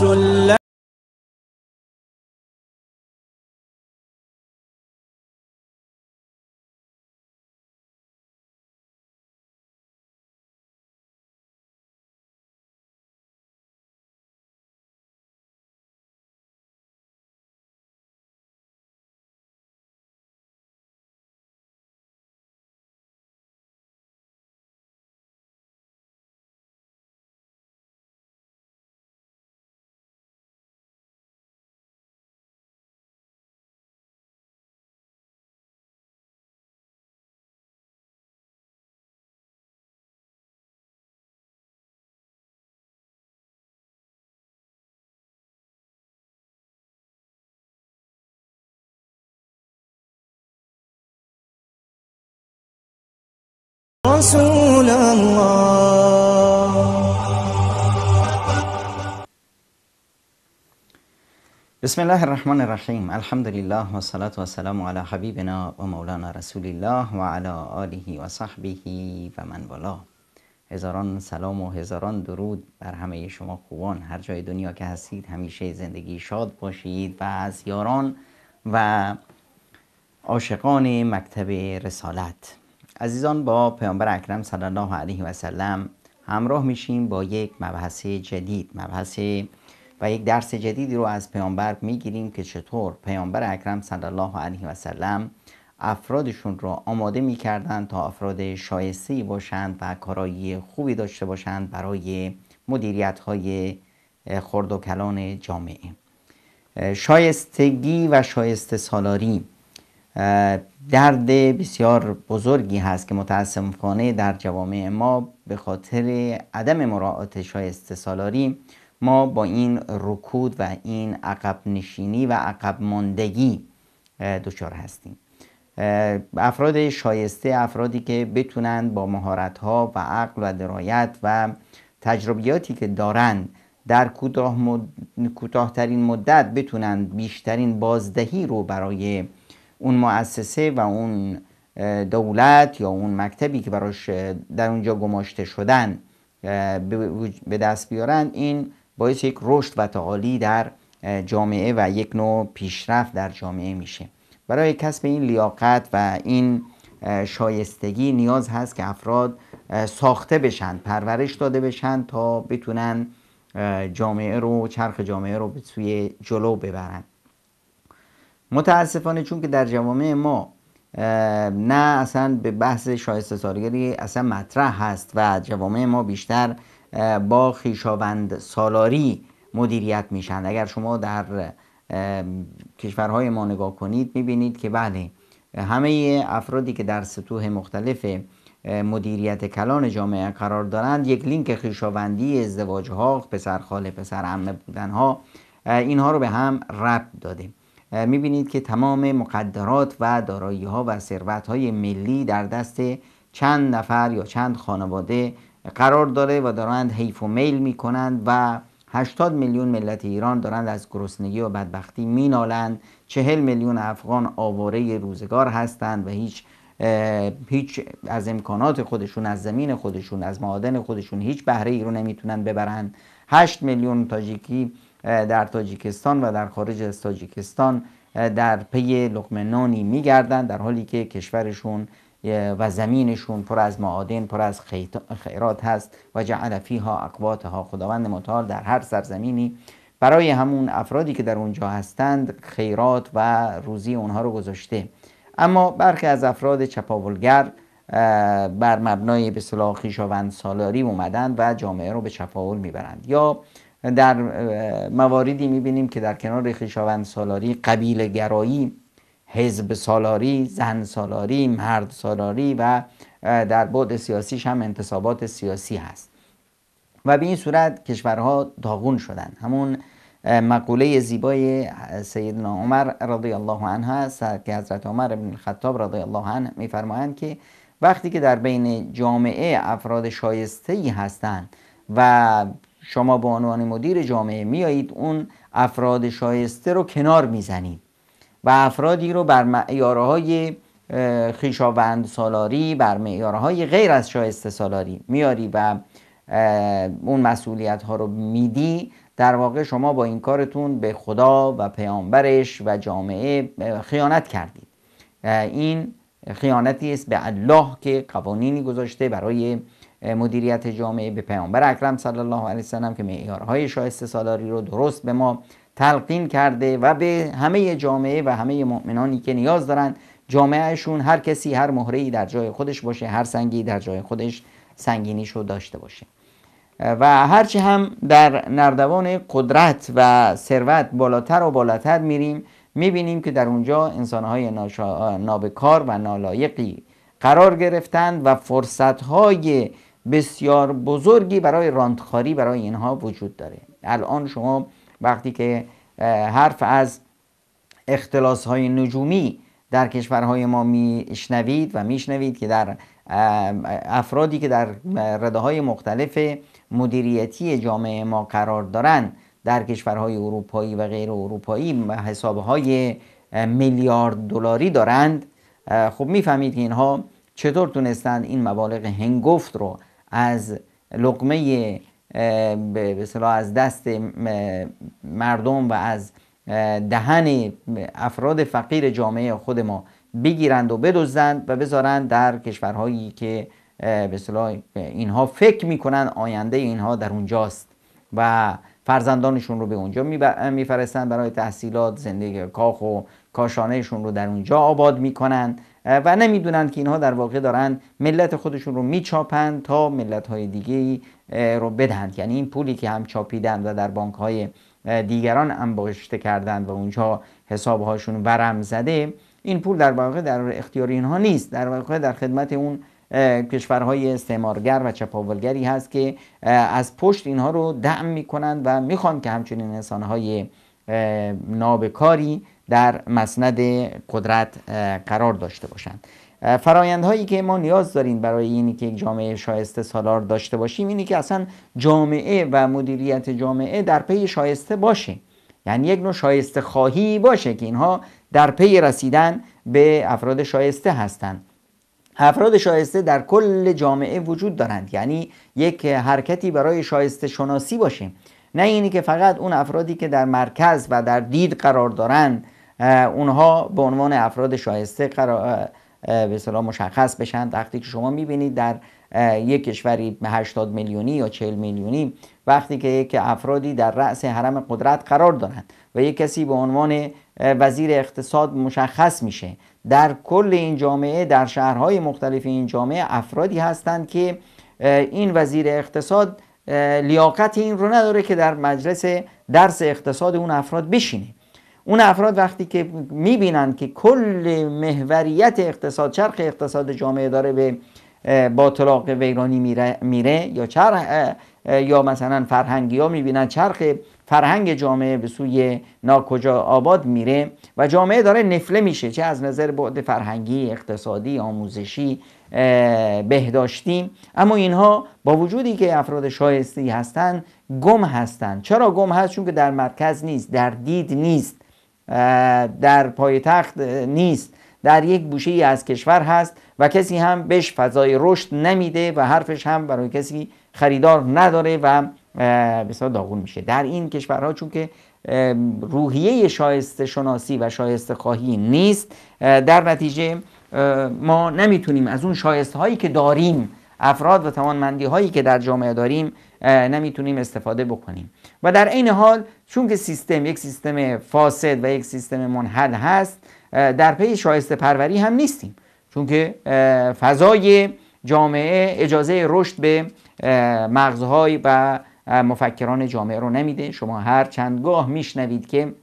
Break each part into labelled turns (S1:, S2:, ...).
S1: شل بسم الله الرحمن الرحیم الحمد لله و صلات و سلام علی حبیبنا و مولانا رسول الله و علی آله و صحبه و من والا هزاران سلام و هزاران درود بر همه شما خوبان هر جای دنیا که هستید همیشه زندگی شاد باشید و از یاران و عاشقان مکتب رسالت عزیزان با پیامبر اکرم صلی الله علیه و سلم همراه میشیم با یک مبحث جدید مبحث و یک درس جدیدی رو از پیامبر میگیریم که چطور پیامبر اکرم صلی الله علیه و سلم افرادشون رو آماده میکردن تا افراد شایسته باشند و کارایی خوبی داشته باشند برای مدیریت های خرد و کلان جامعه شایستگی و شایسته سالاری درد بسیار بزرگی هست که متاسفانه در جوامع ما به خاطر عدم مراعات شایسته سالاری ما با این رکود و این عقب نشینی و عقب ماندگی دچار هستیم افراد شایسته افرادی که بتونند با مهارت ها و عقل و درایت و تجربیاتی که دارند در کوتاه کوتاهترین مدت بتونند بیشترین بازدهی رو برای اون مؤسسه و اون دولت یا اون مکتبی که براش در اونجا گماشته شدن به دست بیارن این باعث یک رشد و تعالی در جامعه و یک نوع پیشرفت در جامعه میشه برای کسب این لیاقت و این شایستگی نیاز هست که افراد ساخته بشن پرورش داده بشن تا بتونن جامعه رو چرخ جامعه رو به سوی جلو ببرن متاسفانه چون که در جوامع ما نه اصلا به بحث شایسته سالگری اصلا مطرح هست و جوامع ما بیشتر با خیشاوند سالاری مدیریت میشن اگر شما در کشورهای ما نگاه کنید میبینید که بله همه افرادی که در سطوح مختلف مدیریت کلان جامعه قرار دارند یک لینک خیشاوندی ازدواج ها پسر خاله پسر عمه بودن ها اینها رو به هم رب داده میبینید که تمام مقدرات و دارایی ها و ثروت های ملی در دست چند نفر یا چند خانواده قرار داره و دارند حیف و میل میکنند و 80 میلیون ملت ایران دارند از گرسنگی و بدبختی مینالند 40 میلیون افغان آواره روزگار هستند و هیچ هیچ از امکانات خودشون از زمین خودشون از معادن خودشون هیچ بهره ای رو نمیتونن ببرند 8 میلیون تاجیکی در تاجیکستان و در خارج از تاجیکستان در پی لقمه نانی میگردن در حالی که کشورشون و زمینشون پر از معادن پر از خیرات هست و جعل فیها اقواتها خداوند متعال در هر سرزمینی برای همون افرادی که در اونجا هستند خیرات و روزی اونها رو گذاشته اما برخی از افراد چپاولگر بر مبنای به صلاح خیشاوند سالاری اومدند و جامعه رو به چپاول میبرند یا در مواردی میبینیم که در کنار خیشاوند سالاری قبیل گرایی حزب سالاری، زن سالاری، مرد سالاری و در بعد سیاسیش هم انتصابات سیاسی هست و به این صورت کشورها داغون شدن همون مقوله زیبای سیدنا عمر رضی الله عنه است که حضرت عمر بن خطاب رضی الله عنه میفرمایند که وقتی که در بین جامعه افراد شایسته ای هستند و شما به عنوان مدیر جامعه میایید اون افراد شایسته رو کنار میزنید و افرادی رو بر معیارهای خیشاوند سالاری بر معیارهای غیر از شایسته سالاری میاری و اون مسئولیت ها رو میدی در واقع شما با این کارتون به خدا و پیامبرش و جامعه خیانت کردید این خیانتی است به الله که قوانینی گذاشته برای مدیریت جامعه به پیامبر اکرم صلی الله علیه وسلم که معیارهای شایسته سالاری رو درست به ما تلقین کرده و به همه جامعه و همه مؤمنانی که نیاز دارند جامعهشون هر کسی هر مهره در جای خودش باشه هر سنگی در جای خودش سنگینیش رو داشته باشه و هرچه هم در نردوان قدرت و ثروت بالاتر و بالاتر میریم میبینیم که در اونجا انسانهای ناشا... نابکار و نالایقی قرار گرفتند و فرصتهای بسیار بزرگی برای راندخاری برای اینها وجود داره الان شما وقتی که حرف از اختلاس های نجومی در کشورهای ما میشنوید و میشنوید که در افرادی که در رده های مختلف مدیریتی جامعه ما قرار دارند در کشورهای اروپایی و غیر اروپایی های میلیارد دلاری دارند خب میفهمید که اینها چطور تونستند این مبالغ هنگفت رو از لقمه به از دست مردم و از دهن افراد فقیر جامعه خود ما بگیرند و بدزدند و بذارند در کشورهایی که به اینها فکر میکنن آینده اینها در اونجاست و فرزندانشون رو به اونجا میفرستند برای تحصیلات زندگی کاخ و کاشانهشون رو در اونجا آباد میکنن و نمیدونند که اینها در واقع دارن ملت خودشون رو میچاپند تا ملت های دیگه ای رو بدهند یعنی این پولی که هم چاپیدند و در بانک های دیگران انباشته کردند و اونجا حساب هاشون ورم زده این پول در واقع در اختیار اینها نیست در واقع در خدمت اون کشورهای استعمارگر و چپاولگری هست که از پشت اینها رو دعم میکنند و میخوان که همچنین های نابکاری در مسند قدرت قرار داشته باشند فرایندهایی که ما نیاز داریم برای اینی که یک جامعه شایسته سالار داشته باشیم اینی که اصلا جامعه و مدیریت جامعه در پی شایسته باشه یعنی یک نوع شایسته خواهی باشه که اینها در پی رسیدن به افراد شایسته هستند افراد شایسته در کل جامعه وجود دارند یعنی یک حرکتی برای شایسته شناسی باشه نه اینی که فقط اون افرادی که در مرکز و در دید قرار دارند اونها به عنوان افراد شایسته قرار به مشخص بشن وقتی که شما میبینید در یک کشوری 80 میلیونی یا 40 میلیونی وقتی که یک افرادی در رأس حرم قدرت قرار دارند و یک کسی به عنوان وزیر اقتصاد مشخص میشه در کل این جامعه در شهرهای مختلف این جامعه افرادی هستند که این وزیر اقتصاد لیاقت این رو نداره که در مجلس درس اقتصاد اون افراد بشینه اون افراد وقتی که میبینن که کل محوریت اقتصاد چرخ اقتصاد جامعه داره به باطلاق ویرانی میره, یا چرخ یا مثلا فرهنگی ها میبینن چرخ فرهنگ جامعه به سوی ناکجا آباد میره و جامعه داره نفله میشه چه از نظر بعد فرهنگی اقتصادی آموزشی بهداشتی اما اینها با وجودی که افراد شایستی هستند گم هستند چرا گم هست چون که در مرکز نیست در دید نیست در پایتخت نیست در یک بوشه ای از کشور هست و کسی هم بهش فضای رشد نمیده و حرفش هم برای کسی خریدار نداره و بسیار داغون میشه در این کشورها چون که روحیه شایسته شناسی و شایسته خواهی نیست در نتیجه ما نمیتونیم از اون شایسته هایی که داریم افراد و توانمندی هایی که در جامعه داریم نمیتونیم استفاده بکنیم و در این حال چون که سیستم یک سیستم فاسد و یک سیستم منحل هست در پی شایسته پروری هم نیستیم چون که فضای جامعه اجازه رشد به مغزهای و مفکران جامعه رو نمیده شما هر گاه میشنوید که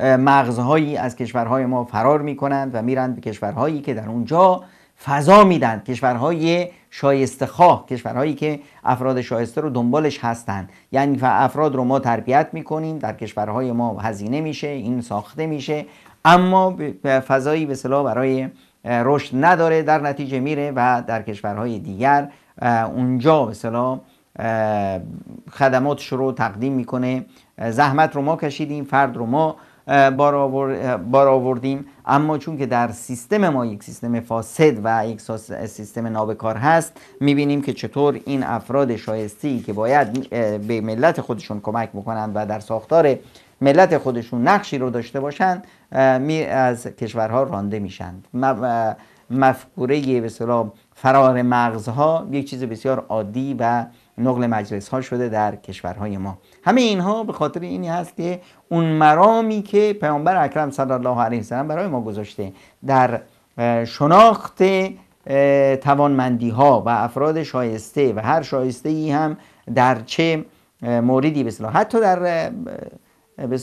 S1: مغزهایی از کشورهای ما فرار میکنند و میرند به کشورهایی که در اونجا فضا میدند کشورهای شایسته خواه کشورهایی که افراد شایسته رو دنبالش هستند یعنی افراد رو ما تربیت میکنیم در کشورهای ما هزینه میشه این ساخته میشه اما فضایی به صلاح برای رشد نداره در نتیجه میره و در کشورهای دیگر اونجا به صلاح خدماتش رو تقدیم میکنه زحمت رو ما کشیدیم فرد رو ما بار آوردیم اما چون که در سیستم ما یک سیستم فاسد و یک سیستم نابکار هست میبینیم که چطور این افراد شایستی که باید به ملت خودشون کمک بکنند و در ساختار ملت خودشون نقشی رو داشته باشند می از کشورها رانده میشند مفکوره به فرار مغزها یک چیز بسیار عادی و نقل مجلس ها شده در کشورهای ما همه اینها به خاطر اینی هست که اون مرامی که پیامبر اکرم صلی الله علیه سلم برای ما گذاشته در شناخت توانمندی ها و افراد شایسته و هر شایسته ای هم در چه موردی به حتی در به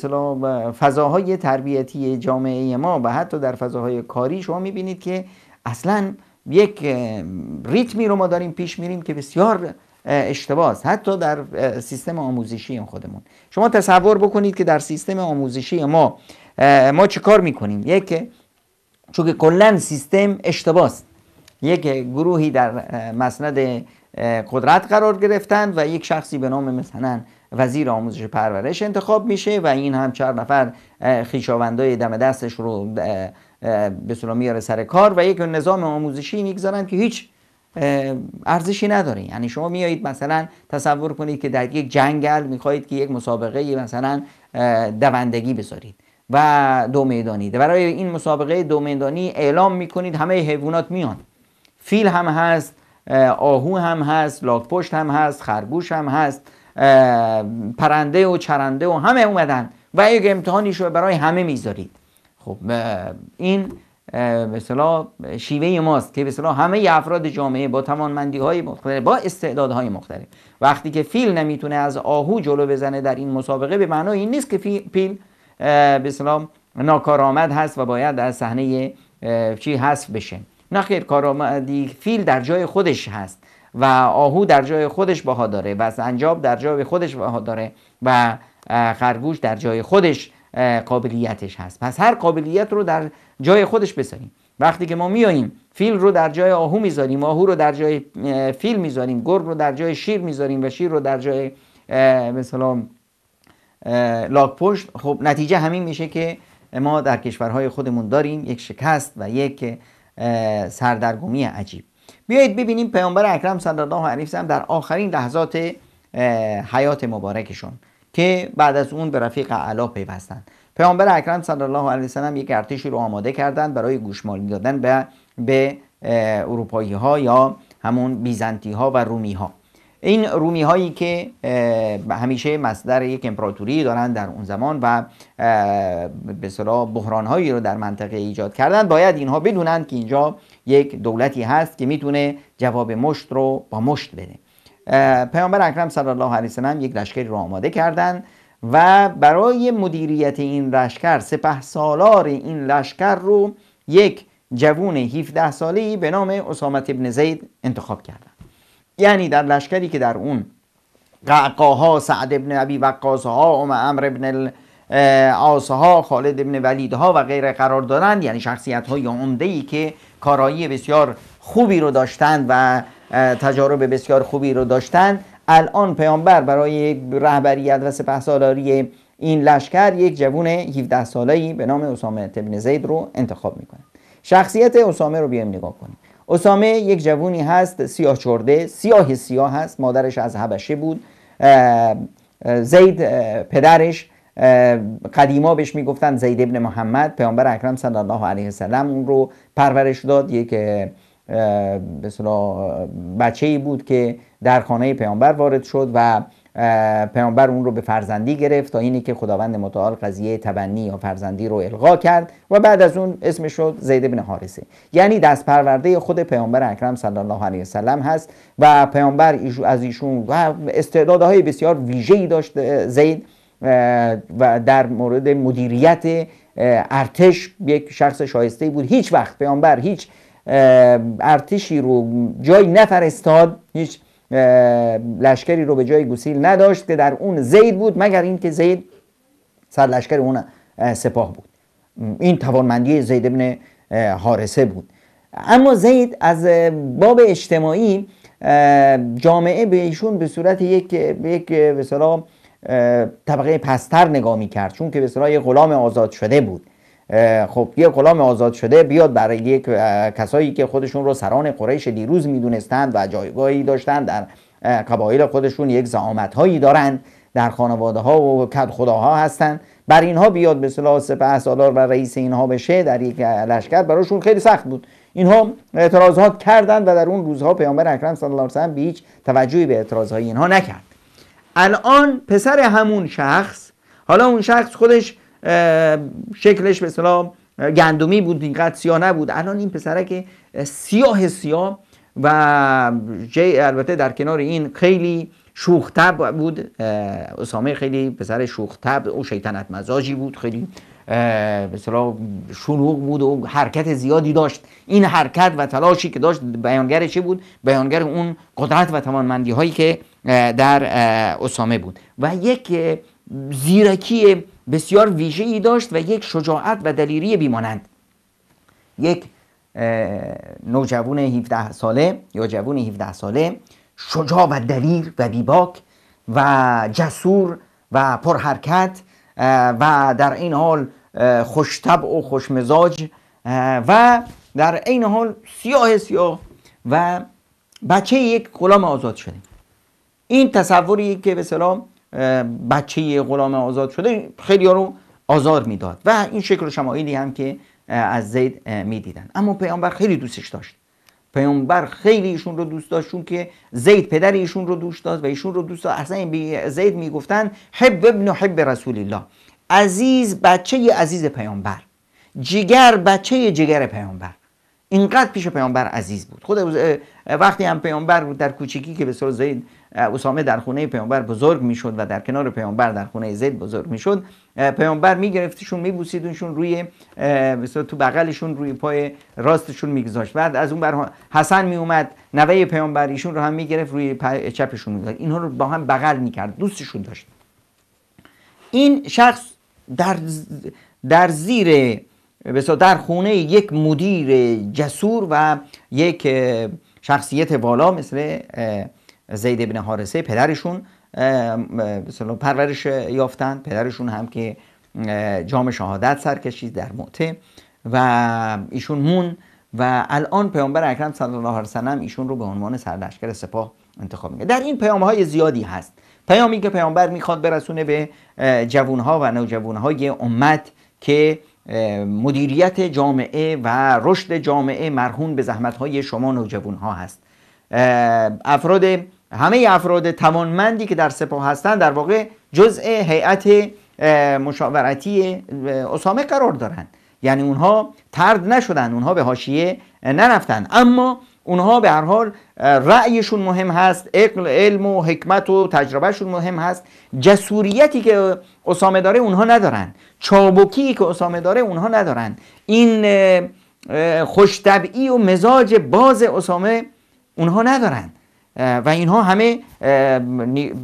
S1: فضاهای تربیتی جامعه ما و حتی در فضاهای کاری شما میبینید که اصلا یک ریتمی رو ما داریم پیش میریم که بسیار اشتباه است حتی در سیستم آموزشی خودمون شما تصور بکنید که در سیستم آموزشی ما ما چه کار میکنیم یک چون کلا سیستم اشتباه است یک گروهی در مسند قدرت قرار گرفتن و یک شخصی به نام مثلا وزیر آموزش پرورش انتخاب میشه و این هم چهار نفر خیشاوندای دم دستش رو به سلام میاره سر کار و یک نظام آموزشی میگذارند که هیچ ارزشی نداره یعنی شما میایید مثلا تصور کنید که در یک جنگل میخواهید که یک مسابقه مثلا دوندگی بذارید و دو میدانی برای این مسابقه دو میدانی اعلام میکنید همه حیوانات میان فیل هم هست آهو هم هست لاکپشت هم هست خرگوش هم هست پرنده و چرنده و همه اومدن و یک امتحانی رو برای همه میذارید خب این به شیوه ماست که به همه افراد جامعه با توانمندی های مختلف با استعدادهای مختلف وقتی که فیل نمیتونه از آهو جلو بزنه در این مسابقه به معنای این نیست که فیل به ناکارآمد هست و باید از صحنه چی حذف بشه نه خیر کارآمدی فیل در جای خودش هست و آهو در جای خودش باها داره و سنجاب در جای خودش باها داره و خرگوش در جای خودش قابلیتش هست پس هر قابلیت رو در جای خودش بذاریم وقتی که ما میاییم فیل رو در جای آهو میذاریم آهو رو در جای فیل میذاریم گرب رو در جای شیر میذاریم و شیر رو در جای مثلا لاک پشت خب نتیجه همین میشه که ما در کشورهای خودمون داریم یک شکست و یک سردرگمی عجیب بیایید ببینیم پیامبر اکرم صلی الله علیه و در آخرین لحظات حیات مبارکشون که بعد از اون به رفیق علا پیوستند پیامبر اکرم صلی الله علیه وسلم یک ارتشی رو آماده کردند برای گوشمالی دادن به به اروپایی ها یا همون بیزنتی ها و رومی ها این رومی هایی که همیشه مصدر یک امپراتوری دارند در اون زمان و به صلاح بحران هایی رو در منطقه ایجاد کردند باید اینها بدونند که اینجا یک دولتی هست که میتونه جواب مشت رو با مشت بده پیامبر اکرم صلی الله علیه وسلم یک لشکری را آماده کردند و برای مدیریت این لشکر سپه سالار این لشکر رو یک جوون 17 ساله‌ای به نام اسامت ابن زید انتخاب کردند یعنی در لشکری که در اون قعقاها سعد ابن ابی وقاصها، ها ام امر ابن آسه ها خالد ابن ولید ها و غیره قرار دارند یعنی شخصیت های عمده ای که کارایی بسیار خوبی رو داشتند و تجارب بسیار خوبی رو داشتن الان پیامبر برای رهبریت و سپهسالاری این لشکر یک جوون 17 ای به نام اسامه ابن زید رو انتخاب میکنه شخصیت اسامه رو بیایم نگاه کنیم اسامه یک جوونی هست سیاه چرده سیاه سیاه هست مادرش از حبشه بود زید پدرش قدیما بهش میگفتن زید ابن محمد پیامبر اکرم صلی الله علیه و اون رو پرورش داد یک بچه ای بود که در خانه پیامبر وارد شد و پیامبر اون رو به فرزندی گرفت تا اینی که خداوند متعال قضیه تبنی یا فرزندی رو الغا کرد و بعد از اون اسمش شد زید بن حارسه یعنی دست پرورده خود پیامبر اکرم صلی الله علیه وسلم هست و پیامبر از ایشون و استعدادهای بسیار ویژه‌ای داشت زید و در مورد مدیریت ارتش یک شخص شایسته بود هیچ وقت پیامبر هیچ ارتشی رو جای نفرستاد هیچ لشکری رو به جای گسیل نداشت که در اون زید بود مگر اینکه زید سر لشکر اون سپاه بود این توانمندی زید ابن حارسه بود اما زید از باب اجتماعی جامعه به ایشون به صورت یک یک طبقه پستر نگاه می کرد چون که به صورت غلام آزاد شده بود خب یه غلام آزاد شده بیاد برای یک کسایی که خودشون رو سران قریش دیروز میدونستند و جایگاهی داشتند در قبایل خودشون یک زعامت هایی دارند در خانواده ها و کد ها هستند بر اینها بیاد به صلاح سپه سالار و رئیس اینها بشه در یک لشکر براشون خیلی سخت بود اینها اعتراضات کردند و در اون روزها پیامبر اکرم صلی الله علیه و به هیچ توجهی به اعتراضهای اینها نکرد الان پسر همون شخص حالا اون شخص خودش شکلش به گندمی بود اینقدر سیاه نبود الان این که سیاه سیاه و جی البته در کنار این خیلی شوختب بود اسامه خیلی پسر شوختب او شیطنت مزاجی بود خیلی مثلا شلوغ بود و حرکت زیادی داشت این حرکت و تلاشی که داشت بیانگر چه بود بیانگر اون قدرت و توانمندی هایی که در اسامه بود و یک زیرکی بسیار ویژه ای داشت و یک شجاعت و دلیری بیمانند یک نوجوان 17 ساله یا جوون 17 ساله شجاع و دلیر و بیباک و جسور و پرحرکت و در این حال خوشتب و خوشمزاج و در این حال سیاه سیاه و بچه یک غلام آزاد شده این تصوری که به سلام بچه غلام آزاد شده خیلی رو آزار میداد و این شکل و شمایلی هم که از زید میدیدن اما پیامبر خیلی دوستش داشت پیامبر خیلی ایشون رو دوست داشت چون که زید پدر ایشون رو دوست داشت و ایشون رو دوست داشت اصلا به زید میگفتن حب ابن حب رسول الله عزیز بچه عزیز پیامبر جگر بچه جگر پیامبر اینقدر پیش پیامبر عزیز بود خود وقتی هم پیامبر بود در کوچکی که به سر زید اسامه در خونه پیامبر بزرگ میشد و در کنار پیامبر در خونه زید بزرگ میشد پیامبر میگرفتشون میبوسیدونشون روی مثلا تو بغلشون روی پای راستشون میگذاشت بعد از اون بر حسن میومد نوه پیامبر ایشون رو هم میگرفت روی چپشون میگذاشت اینها رو با هم بغل میکرد دوستشون داشت این شخص در در زیر در خونه یک مدیر جسور و یک شخصیت والا مثل زید ابن حارسه پدرشون پرورش یافتن پدرشون هم که جام شهادت سر کشید در معته و ایشون مون و الان پیامبر اکرم صلی الله علیه هم ایشون رو به عنوان سردشکر سپاه انتخاب میکنه در این پیام های زیادی هست پیامی که پیامبر میخواد برسونه به جوون و نوجوون امت که مدیریت جامعه و رشد جامعه مرهون به زحمت های شما نوجوانها هست افراد همه افراد توانمندی که در سپاه هستند در واقع جزء هیئت مشاورتی اسامه قرار دارند یعنی اونها ترد نشدن اونها به هاشیه نرفتن اما اونها به هر حال رأیشون مهم هست علم و حکمت و تجربهشون مهم هست جسوریتی که اسامه داره اونها ندارن چابکی که اسامه داره اونها ندارن این خوشتبعی و مزاج باز اسامه اونها ندارن و اینها همه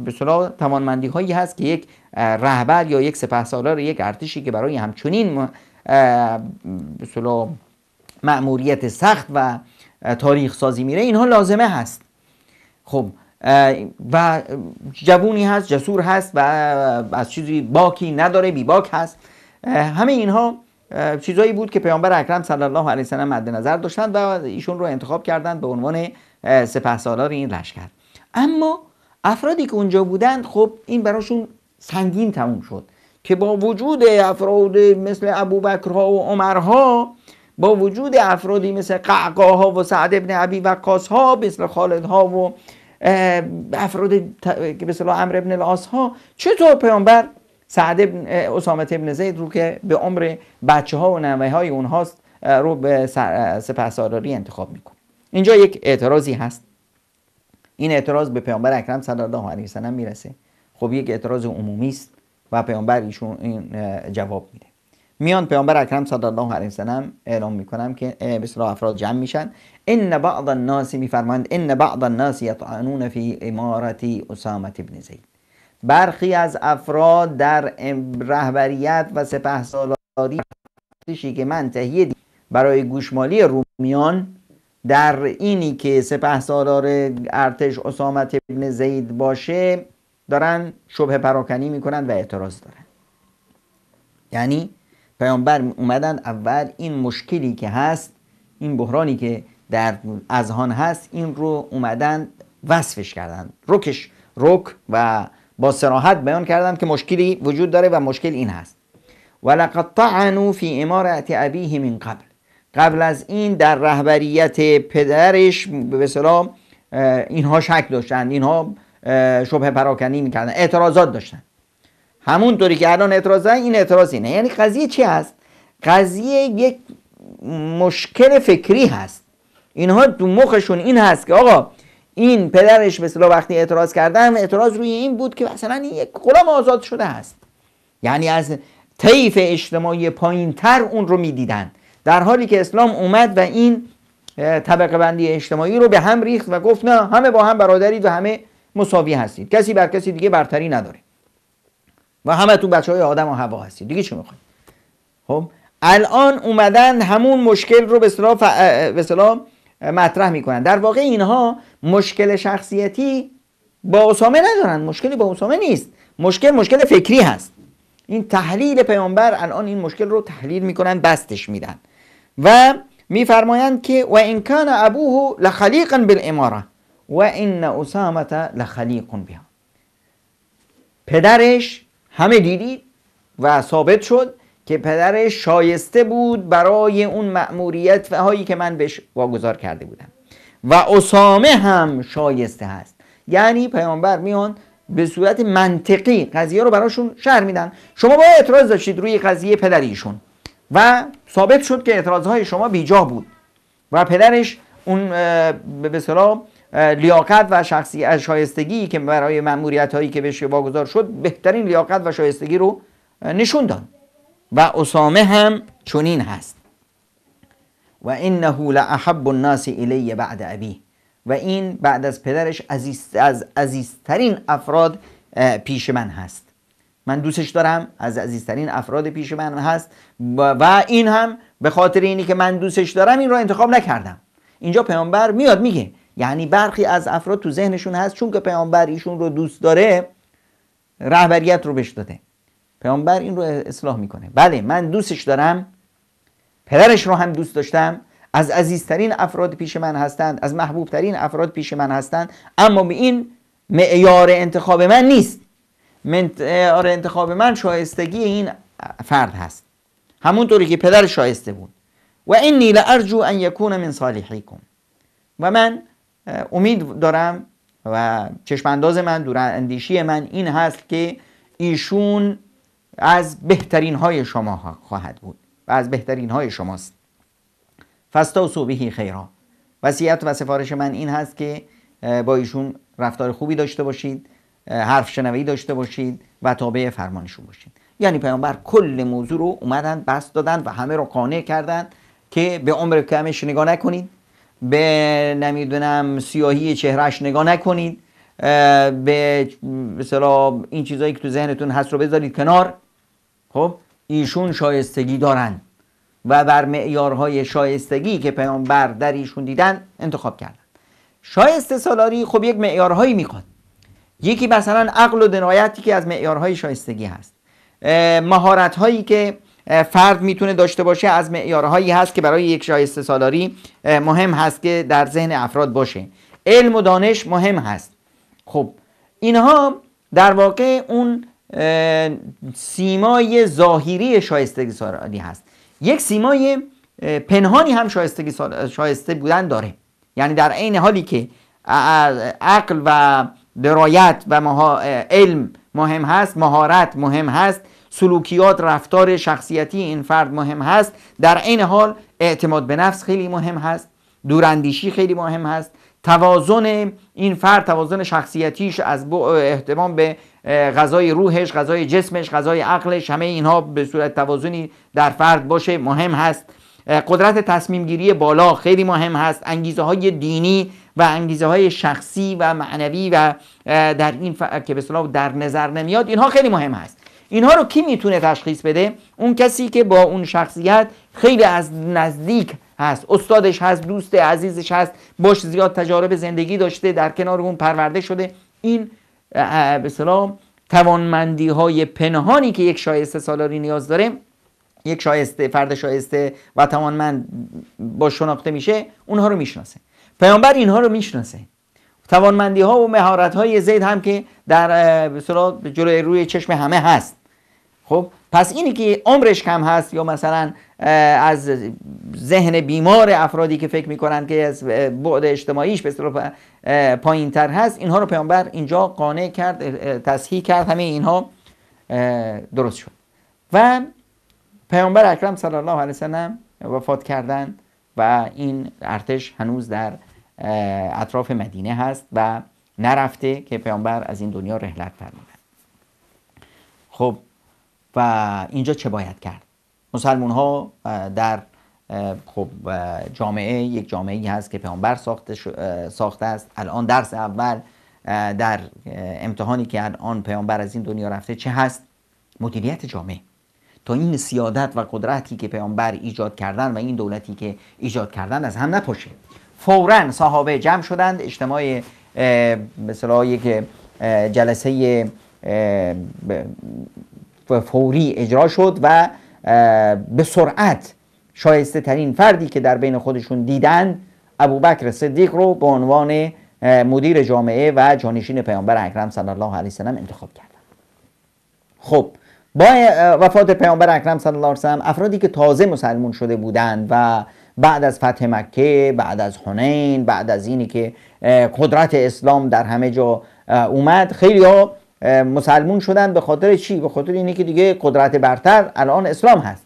S1: به توانمندی هایی هست که یک رهبر یا یک سپهسالار یک ارتشی که برای همچنین به مأموریت سخت و تاریخ سازی میره اینها لازمه هست خب و جوونی هست جسور هست و از چیزی باکی نداره بی باک هست همه اینها چیزهایی بود که پیامبر اکرم صلی الله علیه و سلم مد نظر داشتند و ایشون رو انتخاب کردند به عنوان سپه سالار این لشکر اما افرادی که اونجا بودند خب این براشون سنگین تموم شد که با وجود افراد مثل ابوبکرها و عمرها با وجود افرادی مثل قعقاها و سعد ابن عبی وقاص ها مثل خالدها و افراد که مثل امر ابن العاص ها چطور پیامبر سعد ابن اسامت ابن زید رو که به عمر بچه ها و نوه های اونهاست رو به سپه انتخاب میکن اینجا یک اعتراضی هست این اعتراض به پیامبر اکرم صلی الله علیه و سلم میرسه خب یک اعتراض عمومی است و پیامبر ایشون این جواب میده میان پیامبر اکرم صلی الله علیه و اعلام میکنم که به افراد جمع میشن ان بعض الناس میفرمایند ان بعض الناس یطعنون فی امارتی اسامه ابن زید برخی از افراد در رهبریت و سپهسالاری که من تهیه برای گوشمالی رومیان در اینی که سپه سالار ارتش اسامت ابن زید باشه دارن شبه پراکنی میکنن و اعتراض دارن یعنی پیامبر اومدن اول این مشکلی که هست این بحرانی که در اذهان هست این رو اومدن وصفش کردن رکش رک و با سراحت بیان کردن که مشکلی وجود داره و مشکل این هست ولقد طعنوا فی امارت ابیه من قبل قبل از این در رهبریت پدرش به اینها شک داشتند اینها شبه پراکنی میکردن اعتراضات داشتن همونطوری که الان اعتراض این اعتراض اینه یعنی قضیه چی هست قضیه یک مشکل فکری هست اینها تو مخشون این هست که آقا این پدرش مثلا وقتی اعتراض کردن اعتراض روی این بود که مثلا این یک غلام آزاد شده هست یعنی از طیف اجتماعی پایین تر اون رو میدیدند. در حالی که اسلام اومد و این طبقه بندی اجتماعی رو به هم ریخت و گفت نه همه با هم برادرید و همه مساوی هستید کسی بر کسی دیگه برتری نداره و همه تو بچه های آدم و هوا هستید دیگه چی میخواید خب الان اومدن همون مشکل رو به اصطلاح مطرح میکنن در واقع اینها مشکل شخصیتی با اسامه ندارن مشکلی با اسامه نیست مشکل مشکل فکری هست این تحلیل پیامبر الان این مشکل رو تحلیل میکنن بستش میدن و میفرمایند که و این کان ابوه لخلیقا بالاماره و ان اسامه لخلیق بها پدرش همه دیدید و ثابت شد که پدرش شایسته بود برای اون مأموریت هایی که من بهش واگذار کرده بودم و اسامه هم شایسته هست یعنی پیامبر میان به صورت منطقی قضیه رو براشون شهر میدن شما با اعتراض داشتید روی قضیه پدریشون و ثابت شد که اعتراضهای شما بیجا بود و پدرش اون به بسرا لیاقت و شخصی شایستگی که برای مأموریت هایی که بهش واگذار شد بهترین لیاقت و شایستگی رو نشون داد و اسامه هم چنین هست و انه احب الناس الی بعد ابی و این بعد از پدرش عزیز از عزیزترین افراد پیش من هست من دوستش دارم از عزیزترین افراد پیش من هست و این هم به خاطر اینی که من دوستش دارم این را انتخاب نکردم اینجا پیامبر میاد میگه یعنی برخی از افراد تو ذهنشون هست چون که پیامبر ایشون رو دوست داره رهبریت رو بهش داده پیامبر این رو اصلاح میکنه بله من دوستش دارم پدرش رو هم دوست داشتم از عزیزترین افراد پیش من هستند از محبوبترین افراد پیش من هستند اما به این معیار انتخاب من نیست آره انتخاب من شایستگی این فرد هست همونطوری که پدر شایسته بود و اینی لارجو ان یکون من کن و من امید دارم و چشمانداز من دور اندیشی من این هست که ایشون از بهترین های شما خواهد بود و از بهترین های شماست و بهی خیرا وسیعت و سفارش من این هست که با ایشون رفتار خوبی داشته باشید حرف شنوی داشته باشید و تابع فرمانشون باشید یعنی پیامبر کل موضوع رو اومدن بس دادن و همه رو قانع کردن که به عمر کمش نگاه نکنید به نمیدونم سیاهی چهرش نگاه نکنید به مثلا این چیزایی که تو ذهنتون هست رو بذارید کنار خب ایشون شایستگی دارن و بر معیارهای شایستگی که پیامبر در ایشون دیدن انتخاب کردن شایسته سالاری خب یک معیارهایی میخواد یکی مثلا عقل و دنایتی که از معیارهای شایستگی هست مهارت هایی که فرد میتونه داشته باشه از معیارهایی هست که برای یک شایسته سالاری مهم هست که در ذهن افراد باشه علم و دانش مهم هست خب اینها در واقع اون سیمای ظاهری شایستگی سالاری هست یک سیمای پنهانی هم شایستگی شایسته بودن داره یعنی در عین حالی که عقل و درایت و علم مهم هست مهارت مهم هست سلوکیات رفتار شخصیتی این فرد مهم هست در عین حال اعتماد به نفس خیلی مهم هست دوراندیشی خیلی مهم هست توازن این فرد توازن شخصیتیش از احتمام به غذای روحش غذای جسمش غذای عقلش همه اینها به صورت توازنی در فرد باشه مهم هست قدرت تصمیم گیری بالا خیلی مهم هست انگیزه های دینی و انگیزه های شخصی و معنوی و در این که به در نظر نمیاد اینها خیلی مهم هست. اینها رو کی میتونه تشخیص بده اون کسی که با اون شخصیت خیلی از نزدیک هست استادش هست دوست عزیزش هست باش زیاد تجارب زندگی داشته در کنار اون پرورده شده این به سلام توانمندی های پنهانی که یک شایسته سالاری نیاز داره یک شایسته فرد شایسته و توانمند با شناخته میشه اونها رو میشناسه پیامبر اینها رو میشناسه توانمندی ها و مهارت های زید هم که در بسیار جلوی روی چشم همه هست خب پس اینی که عمرش کم هست یا مثلا از ذهن بیمار افرادی که فکر میکنن که از بعد اجتماعیش به اصطلاح پایین تر هست اینها رو پیامبر اینجا قانع کرد تصحیح کرد همه اینها درست شد و پیامبر اکرم صلی الله علیه و وفات کردن و این ارتش هنوز در اطراف مدینه هست و نرفته که پیامبر از این دنیا رحلت فرمودن خب و اینجا چه باید کرد مسلمون ها در خب جامعه یک جامعه ای هست که پیامبر ساخته, ساخته است الان درس اول در امتحانی که الان پیامبر از این دنیا رفته چه هست مدیریت جامعه تا این سیادت و قدرتی که پیامبر ایجاد کردن و این دولتی که ایجاد کردن از هم نپاشه فورا صحابه جمع شدند اجتماع مثلا یک جلسه فوری اجرا شد و به سرعت شایسته ترین فردی که در بین خودشون دیدن ابوبکر صدیق رو به عنوان مدیر جامعه و جانشین پیامبر اکرم صلی الله علیه وسلم انتخاب کردند خب با وفات پیامبر اکرم صلی الله علیه وسلم، افرادی که تازه مسلمون شده بودند و بعد از فتح مکه بعد از حنین بعد از اینی که قدرت اسلام در همه جا اومد خیلی ها مسلمون شدن به خاطر چی؟ به خاطر اینه که دیگه قدرت برتر الان اسلام هست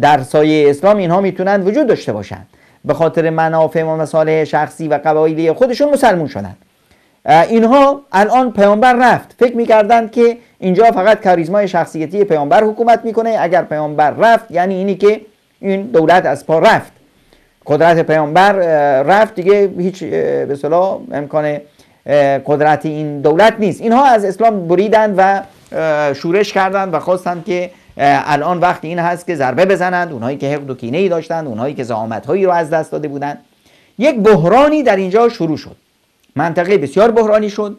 S1: در سایه اسلام اینها میتونن وجود داشته باشند به خاطر منافع و مسائل شخصی و قبایلی خودشون مسلمون شدن اینها الان پیامبر رفت فکر میکردند که اینجا فقط کاریزمای شخصیتی پیامبر حکومت میکنه اگر پیامبر رفت یعنی اینی که این دولت از پا رفت قدرت پیامبر رفت دیگه هیچ به صلاح امکان قدرت این دولت نیست اینها از اسلام بریدند و شورش کردند و خواستند که الان وقت این هست که ضربه بزنند اونهایی که حقد و کینه ای داشتند اونهایی که زحمت هایی رو از دست داده بودند یک بحرانی در اینجا شروع شد منطقه بسیار بحرانی شد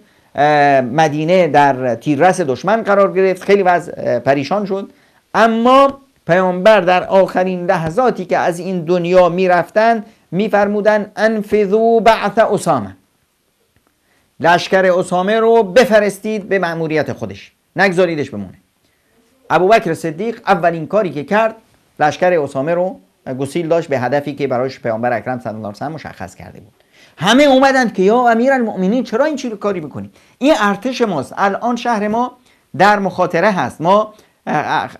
S1: مدینه در تیررس دشمن قرار گرفت خیلی وضع پریشان شد اما پیامبر در آخرین لحظاتی که از این دنیا میرفتند میفرمودن انفذو بعث اسامه لشکر اسامه رو بفرستید به مأموریت خودش نگذاریدش بمونه ابوبکر صدیق اولین کاری که کرد لشکر اسامه رو گسیل داشت به هدفی که برایش پیامبر اکرم صلی الله علیه و مشخص کرده بود همه اومدند که یا امیرالمؤمنین چرا این چیزو کاری بکنی؟ این ارتش ماست الان شهر ما در مخاطره هست ما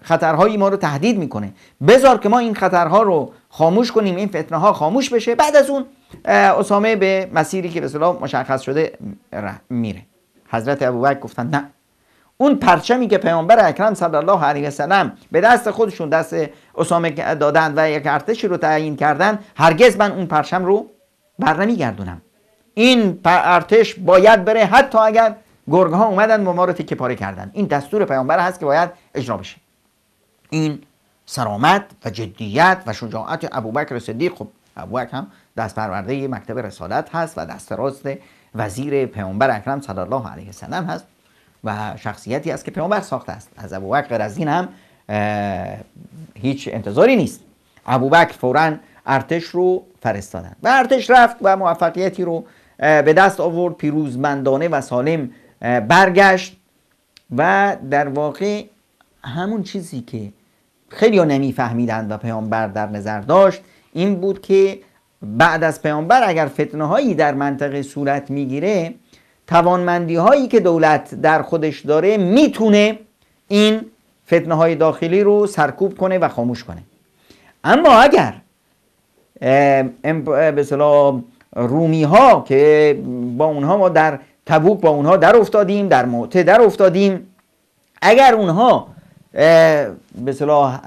S1: خطرهایی ما رو تهدید میکنه بذار که ما این خطرها رو خاموش کنیم این فتنه ها خاموش بشه بعد از اون اسامه به مسیری که به صلاح مشخص شده میره حضرت ابوبکر گفتن نه اون پرچمی که پیامبر اکرم صلی الله علیه وسلم به دست خودشون دست اسامه دادن و یک ارتشی رو تعیین کردن هرگز من اون پرچم رو بر نمیگردونم این ارتش باید بره حتی اگر گرگ ها اومدن و ما رو تکه پاره کردن این دستور پیامبر هست که باید اجرا بشه این سرامت و جدیت و شجاعت ابوبکر صدیق خب ابوبکر هم دست پرورده مکتب رسالت هست و دست راست وزیر پیامبر اکرم صلی الله علیه وسلم هست و شخصیتی است که پیامبر ساخته است از ابوبکر از این هم هیچ انتظاری نیست ابوبکر فورا ارتش رو فرستادن و ارتش رفت و موفقیتی رو به دست آورد پیروزمندانه و سالم برگشت و در واقع همون چیزی که خیلی ها نمیفهمیدند و پیامبر در نظر داشت این بود که بعد از پیامبر اگر فتنه هایی در منطقه صورت میگیره توانمندی هایی که دولت در خودش داره میتونه این فتنه های داخلی رو سرکوب کنه و خاموش کنه اما اگر به رومی ها که با اونها ما در تبوک با اونها در افتادیم در معته در افتادیم اگر اونها به صلاح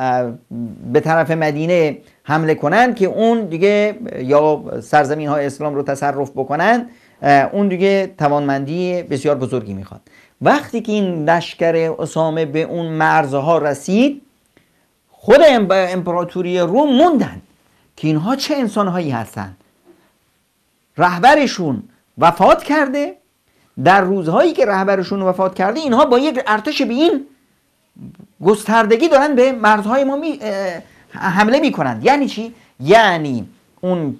S1: به طرف مدینه حمله کنند که اون دیگه یا سرزمین های اسلام رو تصرف بکنند اون دیگه توانمندی بسیار بزرگی میخواد وقتی که این لشکر اسامه به اون مرزها رسید خود امپراتوری روم موندن که اینها چه هایی هستند رهبرشون وفات کرده در روزهایی که رهبرشون وفات کرده اینها با یک ارتش به این گستردگی دارن به مرزهای ما می حمله میکنند یعنی چی یعنی اون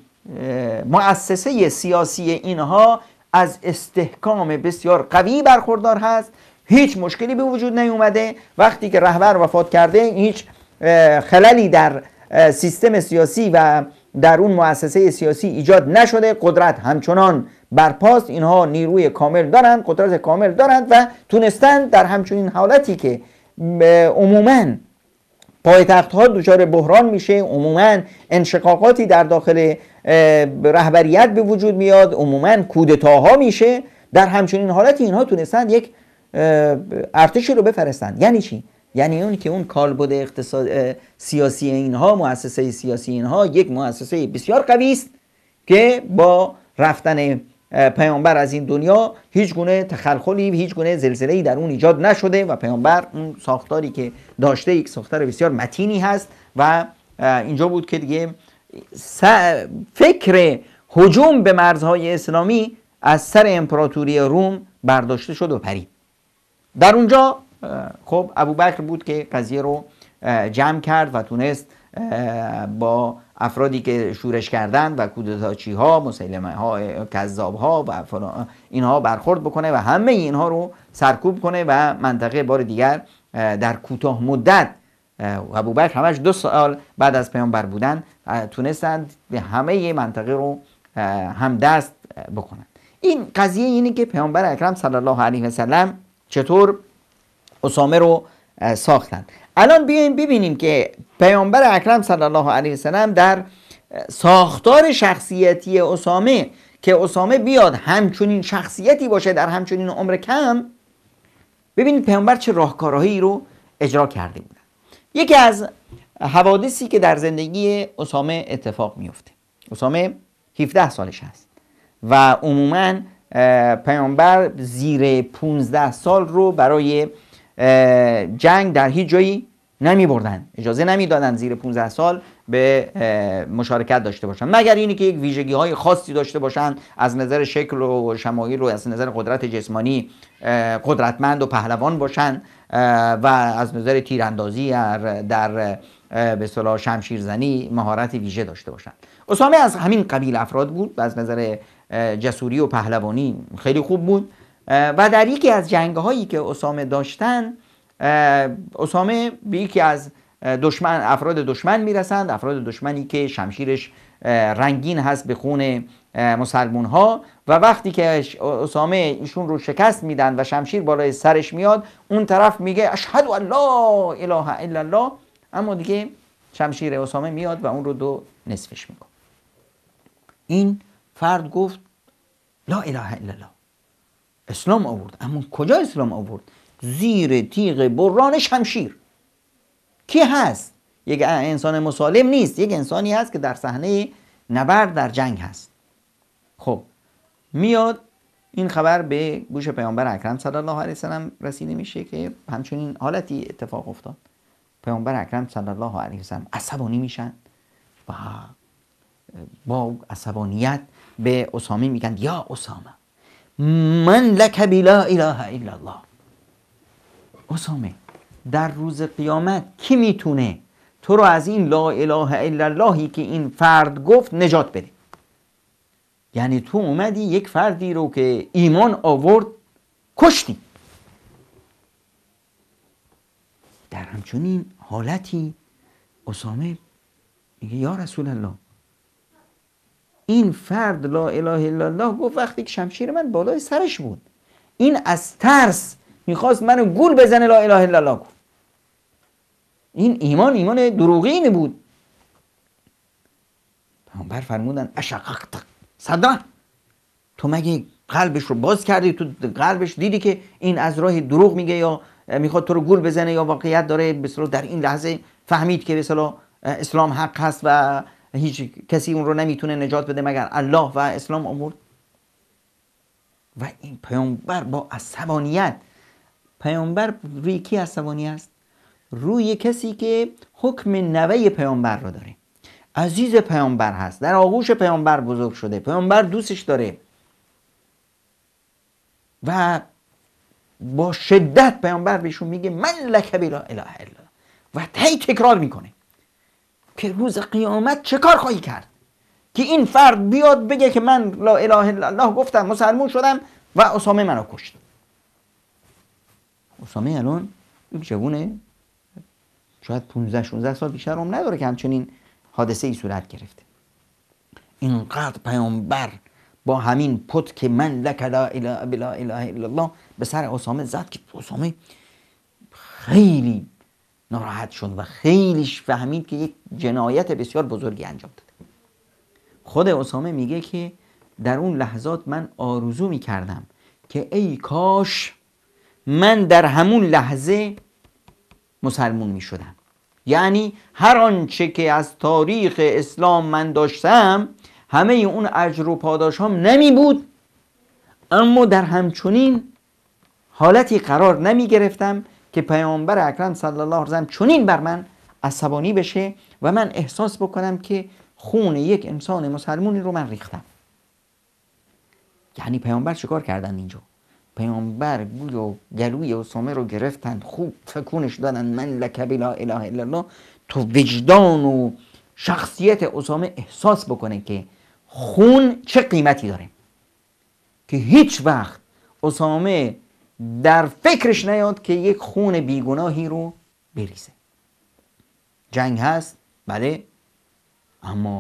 S1: مؤسسه سیاسی اینها از استحکام بسیار قوی برخوردار هست هیچ مشکلی به وجود نیومده وقتی که رهبر وفات کرده هیچ خللی در سیستم سیاسی و در اون مؤسسه سیاسی ایجاد نشده قدرت همچنان برپاست اینها نیروی کامل دارند قدرت کامل دارند و تونستن در همچنین حالتی که عموما پایتخت ها دچار بحران میشه عموما انشقاقاتی در داخل رهبریت به وجود میاد عموما کودتاها میشه در همچنین حالتی اینها تونستند یک ارتشی رو بفرستند یعنی چی یعنی اون که اون کالبد اقتصاد سیاسی اینها مؤسسه سیاسی اینها یک مؤسسه بسیار قوی است که با رفتن پیامبر از این دنیا هیچ گونه تخلخلی هیچ گونه زلزله ای در اون ایجاد نشده و پیامبر اون ساختاری که داشته یک ساختار بسیار متینی هست و اینجا بود که دیگه فکر هجوم به مرزهای اسلامی از سر امپراتوری روم برداشته شد و پرید در اونجا خب ابوبکر بود که قضیه رو جمع کرد و تونست با افرادی که شورش کردند و کودتاچی ها مسلمه ها کذاب ها و اینها برخورد بکنه و همه اینها رو سرکوب کنه و منطقه بار دیگر در کوتاه مدت ابوبکر همش دو سال بعد از پیامبر بودن تونستند به همه منطقه رو هم دست بکنن این قضیه اینه که پیامبر اکرم صلی الله علیه و سلم چطور اسامه رو ساختند الان بیایم ببینیم که پیامبر اکرم صلی الله علیه وسلم در ساختار شخصیتی اسامه که اسامه بیاد همچنین شخصیتی باشه در همچنین عمر کم ببینید پیامبر چه راهکارهایی رو اجرا کرده بودن یکی از حوادثی که در زندگی اسامه اتفاق میفته اسامه 17 سالش هست و عموما پیامبر زیر 15 سال رو برای جنگ در هیچ جایی نمی بردن اجازه دادن زیر 15 سال به مشارکت داشته باشن مگر اینی که یک ویژگی های خاصی داشته باشن از نظر شکل و شمایل و از نظر قدرت جسمانی قدرتمند و پهلوان باشن و از نظر تیراندازی در به صلاح شمشیرزنی مهارت ویژه داشته باشن اسامه از همین قبیل افراد بود و از نظر جسوری و پهلوانی خیلی خوب بود و در یکی از جنگ هایی که اسامه داشتن اسامه به یکی از دشمن افراد دشمن میرسند افراد دشمنی که شمشیرش رنگین هست به خون مسلمون ها و وقتی که اسامه ایشون رو شکست میدن و شمشیر بالای سرش میاد اون طرف میگه اشهد الله اله الا الله اما دیگه شمشیر اسامه میاد و اون رو دو نصفش میکنه این فرد گفت لا اله الا الله اسلام آورد اما کجا اسلام آورد زیر تیغ بران شمشیر کی هست یک انسان مسالم نیست یک انسانی هست که در صحنه نبرد در جنگ هست خب میاد این خبر به گوش پیامبر اکرم صلی الله علیه وسلم رسیده میشه که همچنین حالتی اتفاق افتاد پیامبر اکرم صلی الله علیه وسلم عصبانی میشن و با عصبانیت به اسامه میگن یا اسامه من لک بلا اله الا الله اسامه در روز قیامت کی میتونه تو رو از این لا اله الا اللهی که این فرد گفت نجات بده یعنی تو اومدی یک فردی رو که ایمان آورد کشتی در همچنین حالتی اسامه میگه یا رسول الله این فرد لا اله الا الله گفت وقتی که شمشیر من بالای سرش بود این از ترس میخواست منو گول بزنه لا اله الا الله گفت این ایمان ایمان دروغین بود پیامبر فرمودن اشققت صدا تو مگه قلبش رو باز کردی تو قلبش دیدی که این از راه دروغ میگه یا میخواد تو رو گول بزنه یا واقعیت داره به در این لحظه فهمید که به اسلام حق هست و هیچ کسی اون رو نمیتونه نجات بده مگر الله و اسلام امور و این پیامبر با عصبانیت پیامبر روی کی عصبانی است روی کسی که حکم نوه پیامبر رو داره عزیز پیامبر هست در آغوش پیامبر بزرگ شده پیامبر دوستش داره و با شدت پیامبر بهشون میگه من لکبیلا اله الا و تی تکرار میکنه که روز قیامت چه کار خواهی کرد که این فرد بیاد بگه که من لا اله الا الله گفتم مسلمون شدم و اسامه منو کشت اسامه الان یک جوونه شاید 15 16 سال بیشتر هم نداره که همچنین حادثه ای صورت گرفته اینقدر پیامبر با همین پت که من لک لا اله الا الله به سر اسامه زد که اسامه خیلی ناراحت شد و خیلیش فهمید که یک جنایت بسیار بزرگی انجام داده خود اسامه میگه که در اون لحظات من آرزو میکردم که ای کاش من در همون لحظه مسلمون میشدم. یعنی هر آنچه که از تاریخ اسلام من داشتم همه اون اجر و پاداش هم نمی بود اما در همچنین حالتی قرار نمی گرفتم که پیامبر اکرم صلی الله علیه و چنین بر من عصبانی بشه و من احساس بکنم که خون یک انسان مسلمونی رو من ریختم یعنی پیامبر چیکار کردن اینجا پیامبر و گلوی اسامه رو گرفتن خوب تکونش دادن من لک لا اله الا الله تو وجدان و شخصیت اسامه احساس بکنه که خون چه قیمتی داره که هیچ وقت اسامه در فکرش نیاد که یک خون بیگناهی رو بریزه جنگ هست بله اما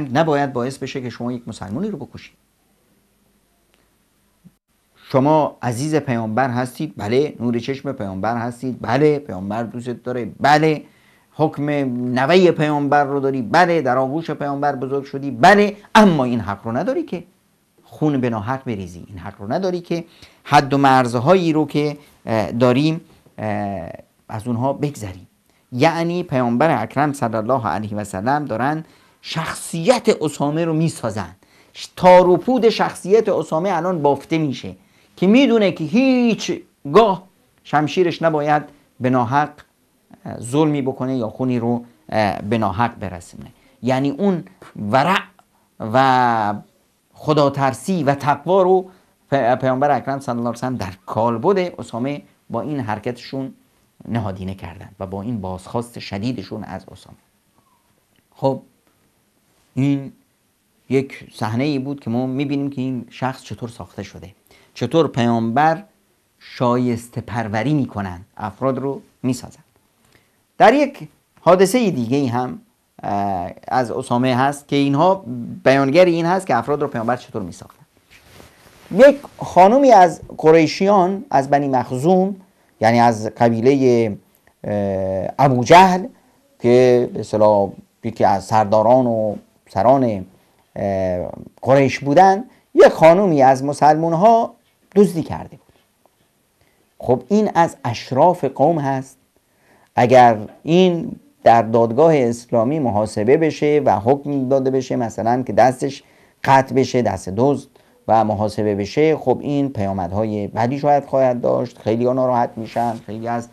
S1: جنگ نباید باعث بشه که شما یک مسلمانی رو بکشید شما عزیز پیامبر هستید بله نور چشم پیامبر هستید بله پیامبر دوست داره بله حکم نوی پیامبر رو داری بله در آغوش پیامبر بزرگ شدی بله اما این حق رو نداری که خون به ناحق بریزی این حق رو نداری که حد و مرزهایی رو که داریم از اونها بگذریم یعنی پیامبر اکرم صلی الله علیه و سلم دارن شخصیت اسامه رو میسازن تار و شخصیت اسامه الان بافته میشه که میدونه که هیچ گاه شمشیرش نباید به ناحق ظلمی بکنه یا خونی رو به ناحق برسونه یعنی اون ورع و خدا ترسی و تقوا رو پیامبر اکرم صلی الله علیه وسلم در کالبد اسامه با این حرکتشون نهادینه کردند و با این بازخواست شدیدشون از اسامه خب این یک صحنه ای بود که ما میبینیم که این شخص چطور ساخته شده چطور پیامبر شایسته پروری میکنن افراد رو میسازن در یک حادثه دیگه هم از اسامه هست که اینها بیانگر این هست که افراد رو پیامبر چطور می ساختن یک خانومی از قریشیان از بنی مخزوم یعنی از قبیله ابو جهل که به یکی از سرداران و سران قریش بودن یک خانومی از مسلمون ها دزدی کرده بود خب این از اشراف قوم هست اگر این در دادگاه اسلامی محاسبه بشه و حکم داده بشه مثلا که دستش قطع بشه دست دزد و محاسبه بشه خب این پیامدهای بدی شاید خواهد داشت خیلی ها ناراحت میشن خیلی از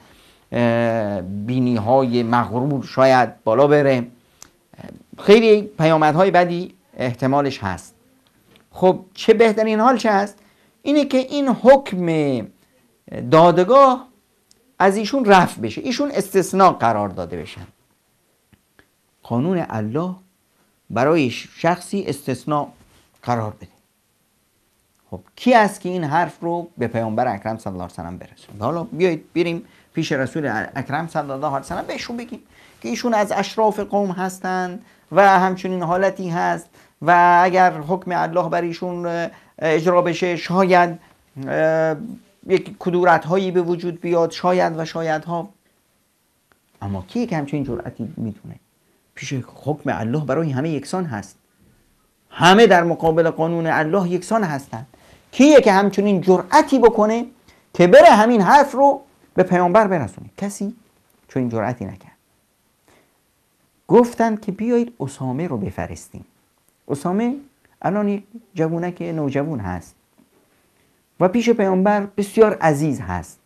S1: بینی های مغرور شاید بالا بره خیلی پیامدهای بدی احتمالش هست خب چه بهترین حال چه هست اینه که این حکم دادگاه از ایشون رفت بشه ایشون استثناء قرار داده بشن قانون الله برای شخصی استثناء قرار بده خب کی است که این حرف رو به پیامبر اکرم صلی الله علیه و سلم برسونه حالا بیایید بریم پیش رسول اکرم صلی الله علیه و سلم بهشون بگیم که ایشون از اشراف قوم هستند و همچنین حالتی هست و اگر حکم الله بر ایشون اجرا بشه شاید یک کدورت هایی به وجود بیاد شاید و شاید ها اما کی که همچنین جرأتی میتونه؟ پیش حکم الله برای همه یکسان هست همه در مقابل قانون الله یکسان هستند کیه که همچنین جرأتی بکنه که بره همین حرف رو به پیامبر برسونه کسی چون این جرأتی نکرد گفتند که بیایید اسامه رو بفرستیم اسامه الان یک جوونک نوجوون هست و پیش پیامبر بسیار عزیز هست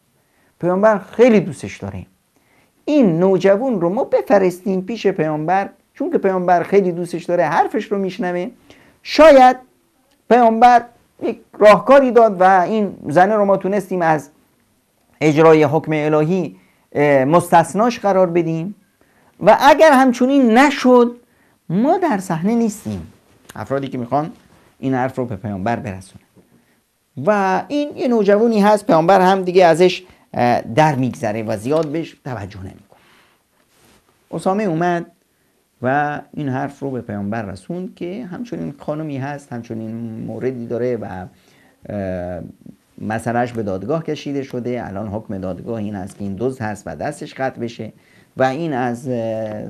S1: پیامبر خیلی دوستش داره این نوجوان رو ما بفرستیم پیش پیامبر چون که پیامبر خیلی دوستش داره حرفش رو میشنوه شاید پیامبر یک راهکاری داد و این زنه رو ما تونستیم از اجرای حکم الهی مستثناش قرار بدیم و اگر همچنین نشد ما در صحنه نیستیم افرادی که میخوان این حرف رو به پیامبر برسونه و این یه نوجوانی هست پیامبر هم دیگه ازش در میگذره و زیاد بهش توجه نمیکنه اسامه اومد و این حرف رو به پیامبر رسوند که همچنین خانمی هست همچنین موردی داره و مسئلهش به دادگاه کشیده شده الان حکم دادگاه این است که این دوز هست و دستش قطع بشه و این از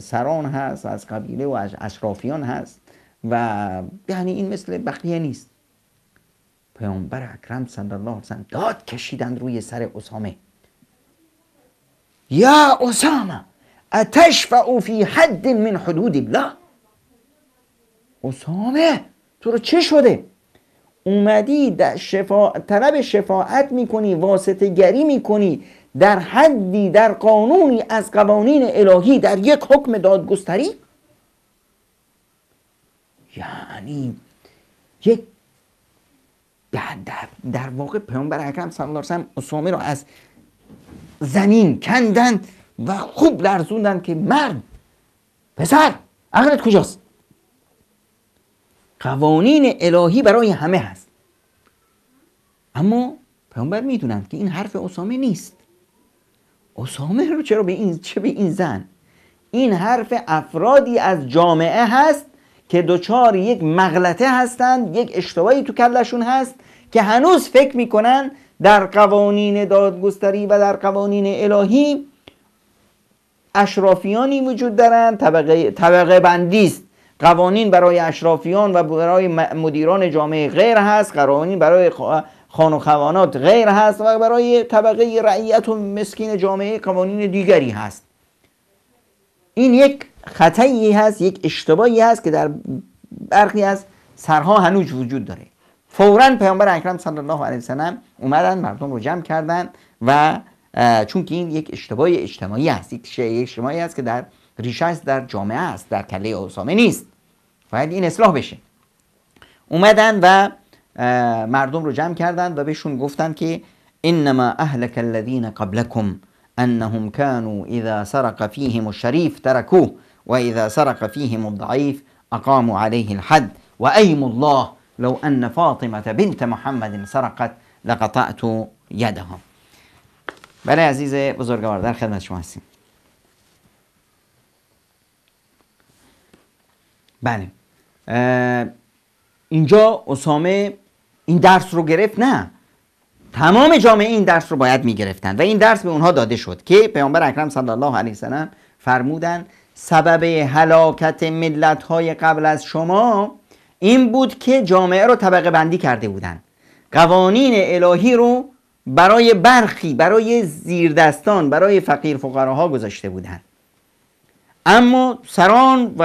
S1: سران هست از قبیله و از اشرافیان هست و یعنی این مثل بقیه نیست پیامبر اکرم صلی الله علیه داد کشیدن روی سر اسامه یا اسامه اتشفع فی حد من حدود الله اسامه تو رو چه شده اومدی در شفا... طلب شفاعت میکنی واسطه گری میکنی در حدی در قانونی از قوانین الهی در یک حکم دادگستری یعنی یک در, واقع پیامبر اکرم صلی الله علیه و اسامه رو از زنین کندن و خوب لرزوندن که مرد پسر عقلت کجاست قوانین الهی برای همه هست اما پیانبر میدونند که این حرف اسامه نیست اسامه رو چرا به این چه به این زن این حرف افرادی از جامعه هست که دچار یک مغلطه هستند یک اشتباهی تو کلشون هست که هنوز فکر میکنن در قوانین دادگستری و در قوانین الهی اشرافیانی وجود دارند طبقه, طبقه بندی است قوانین برای اشرافیان و برای مدیران جامعه غیر هست قوانین برای خان و غیر هست و برای طبقه رعیت و مسکین جامعه قوانین دیگری هست این یک خطایی هست یک اشتباهی هست که در برخی از سرها هنوز وجود داره فورا پیامبر اکرم صلی الله علیه وسلم اومدن مردم رو جمع کردن و چون که این یک اشتباه اجتماعی است یک اجتماعی است که در ریشه در جامعه است در کله اسامه نیست باید این اصلاح بشه اومدن و مردم رو جمع کردن و بهشون گفتن که انما اهلك الذين قبلكم انهم كانوا اذا سرق فيهم الشريف تركوه واذا سرق فيهم الضعيف اقاموا عليه الحد وايم الله لو أن فاطمة بنت محمد سرقت لقطعت يدها بله عزیز بزرگوار در خدمت شما هستیم بله اینجا اسامه این درس رو گرفت نه تمام جامعه این درس رو باید میگرفتند و این درس به اونها داده شد که پیامبر اکرم صلی الله علیه وسلم فرمودن سبب هلاکت ملت های قبل از شما این بود که جامعه رو طبقه بندی کرده بودند قوانین الهی رو برای برخی برای زیردستان برای فقیر فقراها گذاشته بودند اما سران و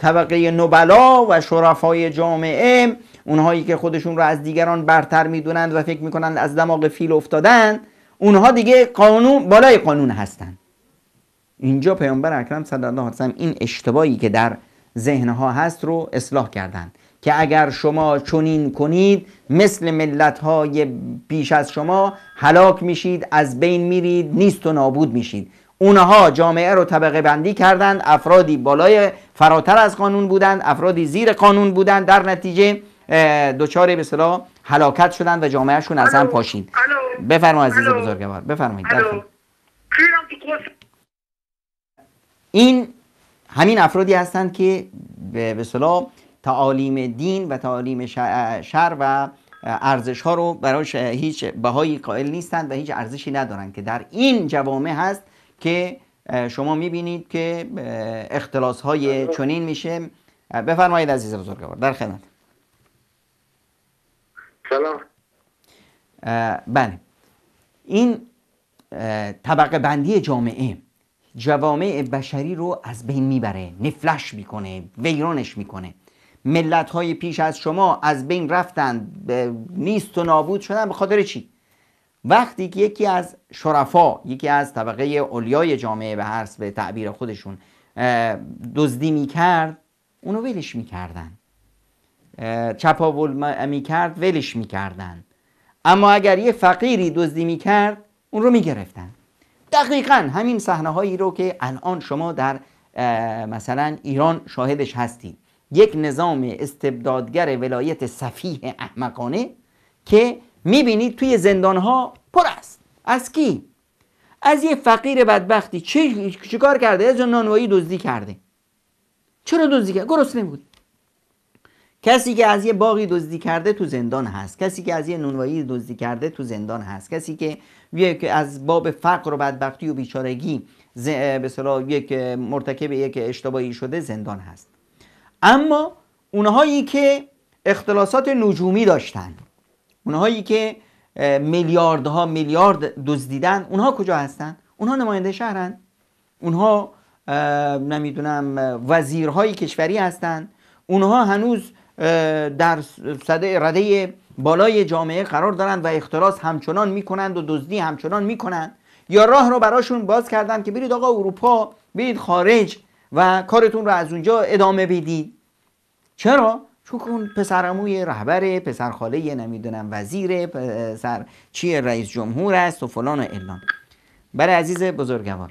S1: طبقه نبلا و شرفای جامعه اونهایی که خودشون رو از دیگران برتر میدونند و فکر میکنند از دماغ فیل افتادن اونها دیگه قانون بالای قانون هستند اینجا پیامبر اکرم صلی الله علیه و این اشتباهی که در ذهنها هست رو اصلاح کردند که اگر شما چنین کنید مثل ملت های پیش از شما هلاک میشید از بین میرید نیست و نابود میشید اونها جامعه رو طبقه بندی کردند افرادی بالای فراتر از قانون بودند افرادی زیر قانون بودند در نتیجه دچار به صلاح هلاکت شدند و جامعهشون از هم پاشید بفرمایید عزیز بزرگوار بفرمایید این همین افرادی هستند که به صلاح تعالیم دین و تعالیم شر و ارزش ها رو براش هیچ بهایی قائل نیستند و هیچ ارزشی ندارند که در این جوامع هست که شما میبینید که اختلاس های چنین میشه بفرمایید عزیز بزرگوار در خدمت سلام بله این طبقه بندی جامعه جوامع بشری رو از بین میبره نفلش میکنه ویرانش میکنه ملت های پیش از شما از بین رفتن نیست و نابود شدن به خاطر چی وقتی که یکی از شرفا یکی از طبقه اولیای جامعه به حرس به تعبیر خودشون دزدی میکرد اونو ولش میکردن چپاول میکرد ولش میکردن اما اگر یه فقیری دزدی میکرد اون رو میگرفتن دقیقا همین صحنه هایی رو که الان شما در مثلا ایران شاهدش هستید یک نظام استبدادگر ولایت صفیح احمقانه که میبینید توی ها پر است از کی؟ از یه فقیر بدبختی چی کار کرده؟ از نانوایی دزدی کرده چرا دزدی کرده؟ گرسنه بود کسی که از یه باقی دزدی کرده تو زندان هست کسی که از یه نونوایی دزدی کرده تو زندان هست کسی که یک از باب فقر و بدبختی و بیچارگی به یک مرتکب یک اشتباهی شده زندان هست اما اونهایی که اختلاسات نجومی داشتن اونهایی که میلیاردها میلیارد دزدیدن اونها کجا هستن اونها نماینده شهرن اونها نمیدونم وزیرهای کشوری هستن اونها هنوز در صده رده بالای جامعه قرار دارند و اختلاس همچنان میکنند و دزدی همچنان میکنند یا راه رو براشون باز کردن که برید آقا اروپا برید خارج و کارتون رو از اونجا ادامه بدید چرا چون پسرموی رهبر پسرخاله نمیدونم وزیر پسر چی رئیس جمهور است و فلان و برای برای عزیز بزرگوار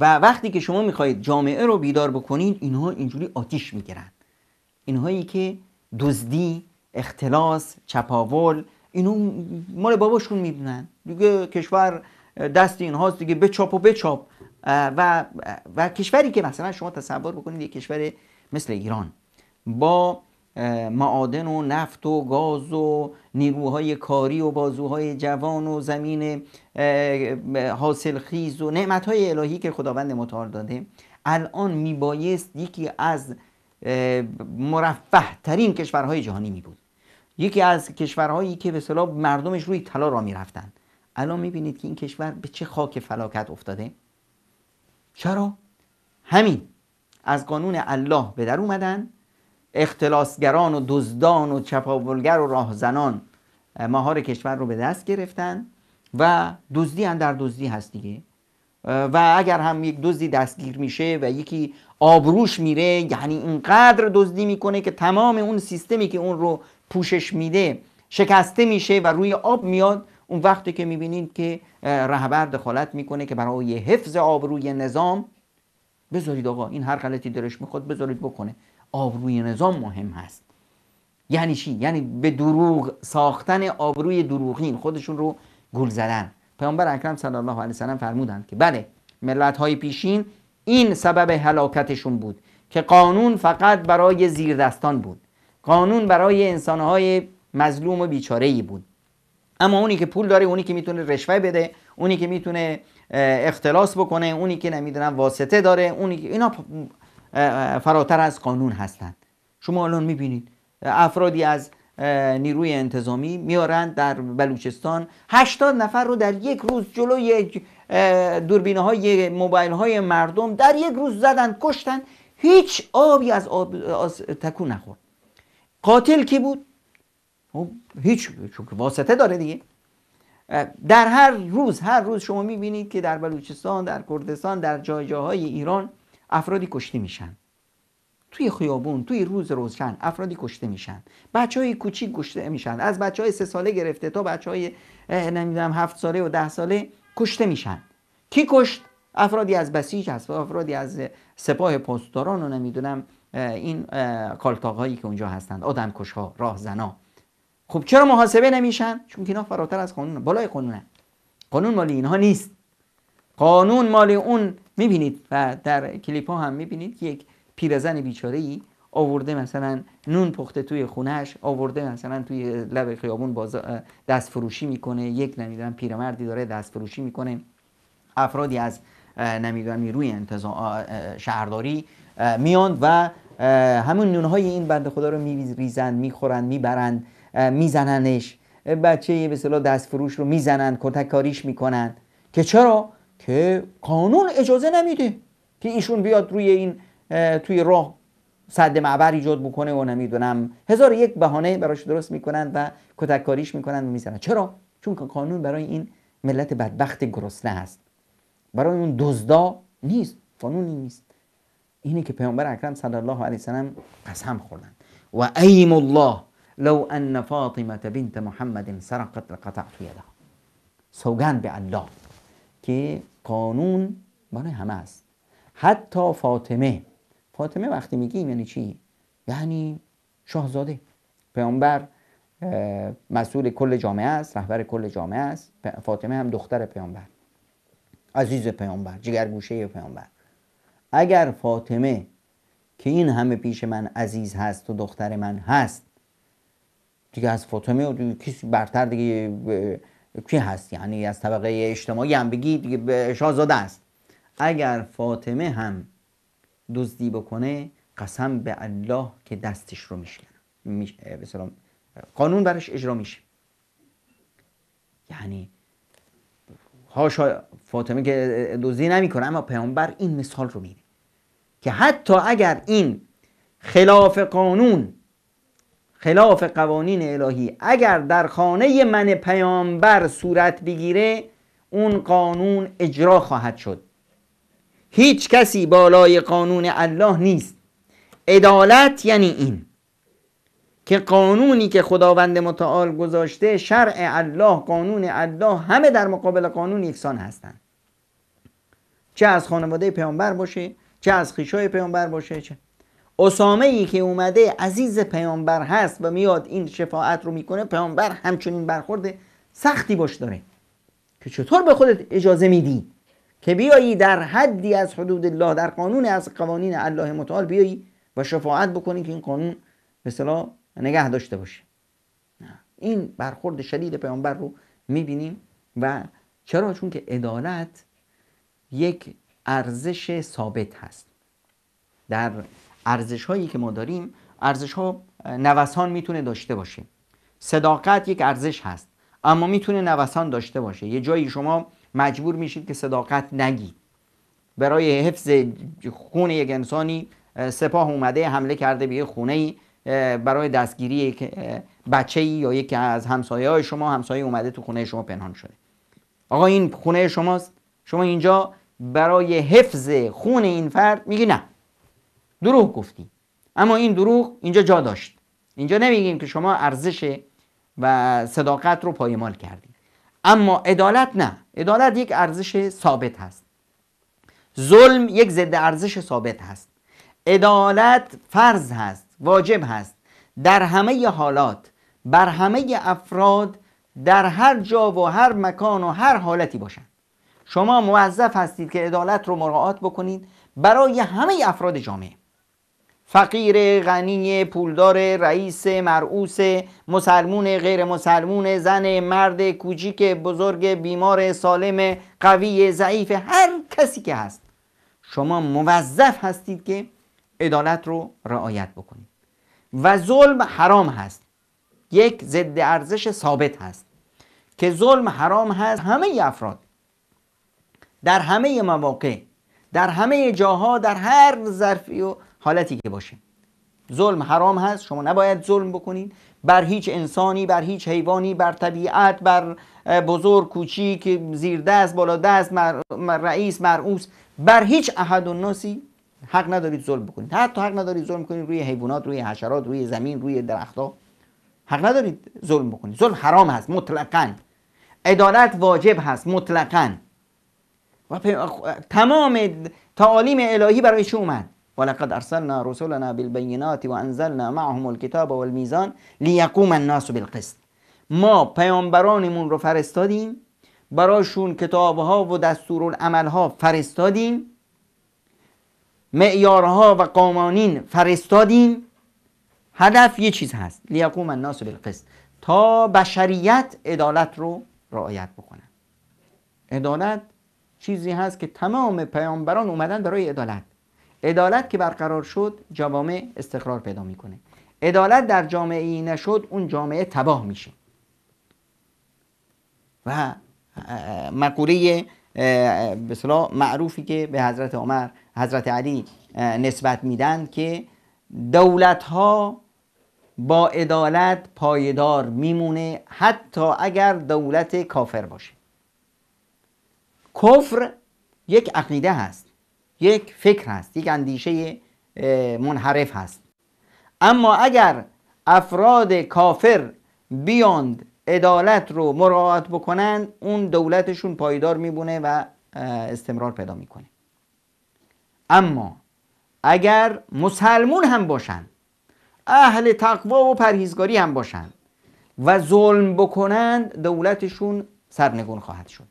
S1: و وقتی که شما میخواهید جامعه رو بیدار بکنید اینها اینجوری آتیش میگیرن اینهایی که دزدی اختلاس چپاول اینو مال باباشون میبینن دیگه کشور دست اینهاست دیگه بچاپ و بچاپ و, و کشوری که مثلا شما تصور بکنید یک کشور مثل ایران با معادن و نفت و گاز و نیروهای کاری و بازوهای جوان و زمین حاصل خیز و نعمت های الهی که خداوند متعال داده الان میبایست یکی از مرفه ترین کشورهای جهانی می بود یکی از کشورهایی که به صلاح مردمش روی طلا را میرفتند الان میبینید که این کشور به چه خاک فلاکت افتاده چرا همین از قانون الله به در اومدن اختلاسگران و دزدان و چپاولگر و راهزنان مهار کشور رو به دست گرفتن و دزدی هم در دزدی هست دیگه و اگر هم یک دزدی دستگیر میشه و یکی آبروش میره یعنی اینقدر دزدی میکنه که تمام اون سیستمی که اون رو پوشش میده شکسته میشه و روی آب میاد اون وقتی که میبینید که رهبر دخالت میکنه که برای حفظ آبروی نظام بذارید آقا این هر غلطی درش میخواد بذارید بکنه آبروی نظام مهم هست یعنی چی یعنی به دروغ ساختن آبروی دروغین خودشون رو گول زدن پیامبر اکرم صلی الله علیه وسلم فرمودند که بله ملت های پیشین این سبب هلاکتشون بود که قانون فقط برای زیردستان بود قانون برای انسانهای مظلوم و بیچاره ای بود اما اونی که پول داره اونی که میتونه رشوه بده اونی که میتونه اختلاس بکنه اونی که نمیدونم واسطه داره اونی که اینا فراتر از قانون هستند شما الان میبینید افرادی از نیروی انتظامی میارند در بلوچستان 80 نفر رو در یک روز جلوی دوربینه های موبایل های مردم در یک روز زدن کشتن هیچ آبی از, آب، از تکون نخورد قاتل کی بود؟ خب، هیچ چون واسطه داره دیگه در هر روز هر روز شما میبینید که در بلوچستان در کردستان در جای جاهای ایران افرادی کشته میشن توی خیابون توی روز روزشن افرادی کشته میشن بچه های کوچیک کشته میشن از بچه های سه ساله گرفته تا بچه های نمیدونم هفت ساله و ده ساله کشته میشن کی کشت افرادی از بسیج هست افرادی از سپاه پاسداران و نمیدونم این کالتاق هایی که اونجا هستند آدمکش ها زنا. خب چرا محاسبه نمیشن چون که اینا فراتر از قانون بالای قانونه قانون مالی اینها نیست قانون مالی اون میبینید و در کلیپ ها هم میبینید که یک پیرزن بیچاره ای آورده مثلا نون پخته توی خونهش آورده مثلا توی لب خیابون باز دست فروشی میکنه یک نمیدونم پیرمردی داره دست فروشی میکنه افرادی از نمیدونم نیروی انتظام شهرداری میان و همون نونهای این بند خدا رو میریزند میخورند میبرند میزننش بچه به صلاح دست فروش رو میزنند کتککاریش میکنند که چرا که قانون اجازه نمیده که ایشون بیاد روی این توی راه صد معبر ایجاد بکنه و نمیدونم هزار یک بهانه براش درست میکنن و کتککاریش میکنن و میزنن چرا چون قانون برای این ملت بدبخت گرسنه است برای اون دزدا نیست قانونی نیست اینه که پیامبر اکرم صلی الله علیه وسلم قسم خوردن و ایم الله لو ان فاطمه بنت محمد سرقت لقطعت یدها سوگند به الله که قانون برای همه است حتی فاطمه فاطمه وقتی میگیم یعنی چی یعنی شاهزاده پیامبر مسئول کل جامعه است رهبر کل جامعه است فاطمه هم دختر پیامبر عزیز پیامبر گوشه پیامبر اگر فاطمه که این همه پیش من عزیز هست و دختر من هست دیگه از فاطمه و کسی برتر دیگه کی هست یعنی از طبقه اجتماعی هم بگی دیگه شاهزاده است اگر فاطمه هم دزدی بکنه قسم به الله که دستش رو میشکنم می قانون برش اجرا میشه یعنی هاشا فاطمه که دزدی نمیکنه اما پیامبر این مثال رو میده که حتی اگر این خلاف قانون خلاف قوانین الهی اگر در خانه من پیامبر صورت بگیره اون قانون اجرا خواهد شد هیچ کسی بالای قانون الله نیست عدالت یعنی این که قانونی که خداوند متعال گذاشته شرع الله قانون الله همه در مقابل قانون یکسان هستند چه از خانواده پیامبر باشه چه از خیشای پیامبر باشه چه اسامه ای که اومده عزیز پیامبر هست و میاد این شفاعت رو میکنه پیامبر همچنین برخورد سختی باش داره که چطور به خودت اجازه میدی که بیایی در حدی از حدود الله در قانون از قوانین الله متعال بیایی و شفاعت بکنی که این قانون به صلاح نگه داشته باشه این برخورد شدید پیامبر رو میبینیم و چرا چون که عدالت یک ارزش ثابت هست در ارزش هایی که ما داریم ارزش ها نوسان میتونه داشته باشه صداقت یک ارزش هست اما میتونه نوسان داشته باشه یه جایی شما مجبور میشید که صداقت نگید برای حفظ خون یک انسانی سپاه اومده حمله کرده به یک خونه برای دستگیری یک بچه ای یا یکی از همسایه های شما همسایه اومده تو خونه شما پنهان شده آقا این خونه شماست شما اینجا برای حفظ خون این فرد میگی نه دروغ گفتی اما این دروغ اینجا جا داشت اینجا نمیگیم که شما ارزش و صداقت رو پایمال کردید اما عدالت نه عدالت یک ارزش ثابت هست ظلم یک ضد ارزش ثابت هست عدالت فرض هست واجب هست در همه حالات بر همه افراد در هر جا و هر مکان و هر حالتی باشند شما موظف هستید که عدالت رو مراعات بکنید برای همه افراد جامعه فقیر غنی پولدار رئیس مرعوس مسلمون غیر مسلمون زن مرد کوچیک بزرگ بیمار سالم قوی ضعیف هر کسی که هست شما موظف هستید که عدالت رو رعایت بکنید و ظلم حرام هست یک ضد ارزش ثابت هست که ظلم حرام هست همه افراد در همه مواقع در همه جاها در هر ظرفی و حالتی که باشه ظلم حرام هست شما نباید ظلم بکنید بر هیچ انسانی بر هیچ حیوانی بر طبیعت بر بزرگ کوچیک زیر دست بالا دست مر، رئیس مرعوس بر هیچ احد و ناسی حق ندارید ظلم بکنید حتی حق ندارید ظلم کنید روی حیوانات روی حشرات روی زمین روی درختها حق ندارید ظلم بکنید ظلم حرام هست مطلقا عدالت واجب هست مطلقا و تمام تعالیم الهی برای چه اومد ولقد ارسلنا رسلنا بالبینات و انزلنا معهم الکتاب والمیزان لیقوم الناس بالقسط ما پیامبرانمون رو فرستادیم براشون کتابها و دستورالعملها فرستادیم معیارها و قوانین فرستادیم هدف یه چیز هست لیقوم الناس بالقسط تا بشریت عدالت رو رعایت بکنن عدالت چیزی هست که تمام پیامبران اومدن برای عدالت عدالت که برقرار شد جامعه استقرار پیدا میکنه عدالت در جامعه ای نشد اون جامعه تباه میشه و مقوله به معروفی که به حضرت عمر حضرت علی نسبت میدن که دولت ها با عدالت پایدار میمونه حتی اگر دولت کافر باشه کفر یک عقیده هست یک فکر هست یک اندیشه منحرف هست اما اگر افراد کافر بیاند عدالت رو مراعات بکنند اون دولتشون پایدار میبونه و استمرار پیدا میکنه اما اگر مسلمون هم باشن اهل تقوا و پرهیزگاری هم باشن و ظلم بکنند دولتشون سرنگون خواهد شد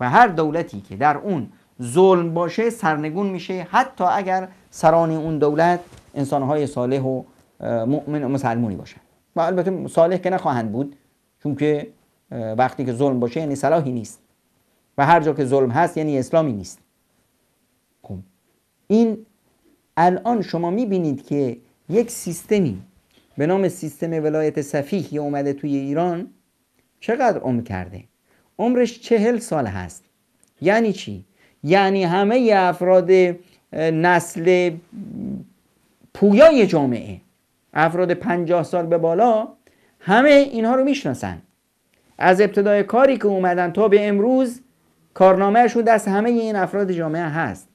S1: و هر دولتی که در اون ظلم باشه سرنگون میشه حتی اگر سران اون دولت انسانهای صالح و مؤمن و مسلمونی باشن و البته صالح که نخواهند بود چون که وقتی که ظلم باشه یعنی صلاحی نیست و هر جا که ظلم هست یعنی اسلامی نیست خب، این الان شما میبینید که یک سیستمی به نام سیستم ولایت صفیح اومده توی ایران چقدر عمر کرده عمرش چهل سال هست یعنی چی یعنی همه افراد نسل پویای جامعه افراد پنجاه سال به بالا همه اینها رو میشناسن از ابتدای کاری که اومدن تا به امروز کارنامهشون دست همه این افراد جامعه هست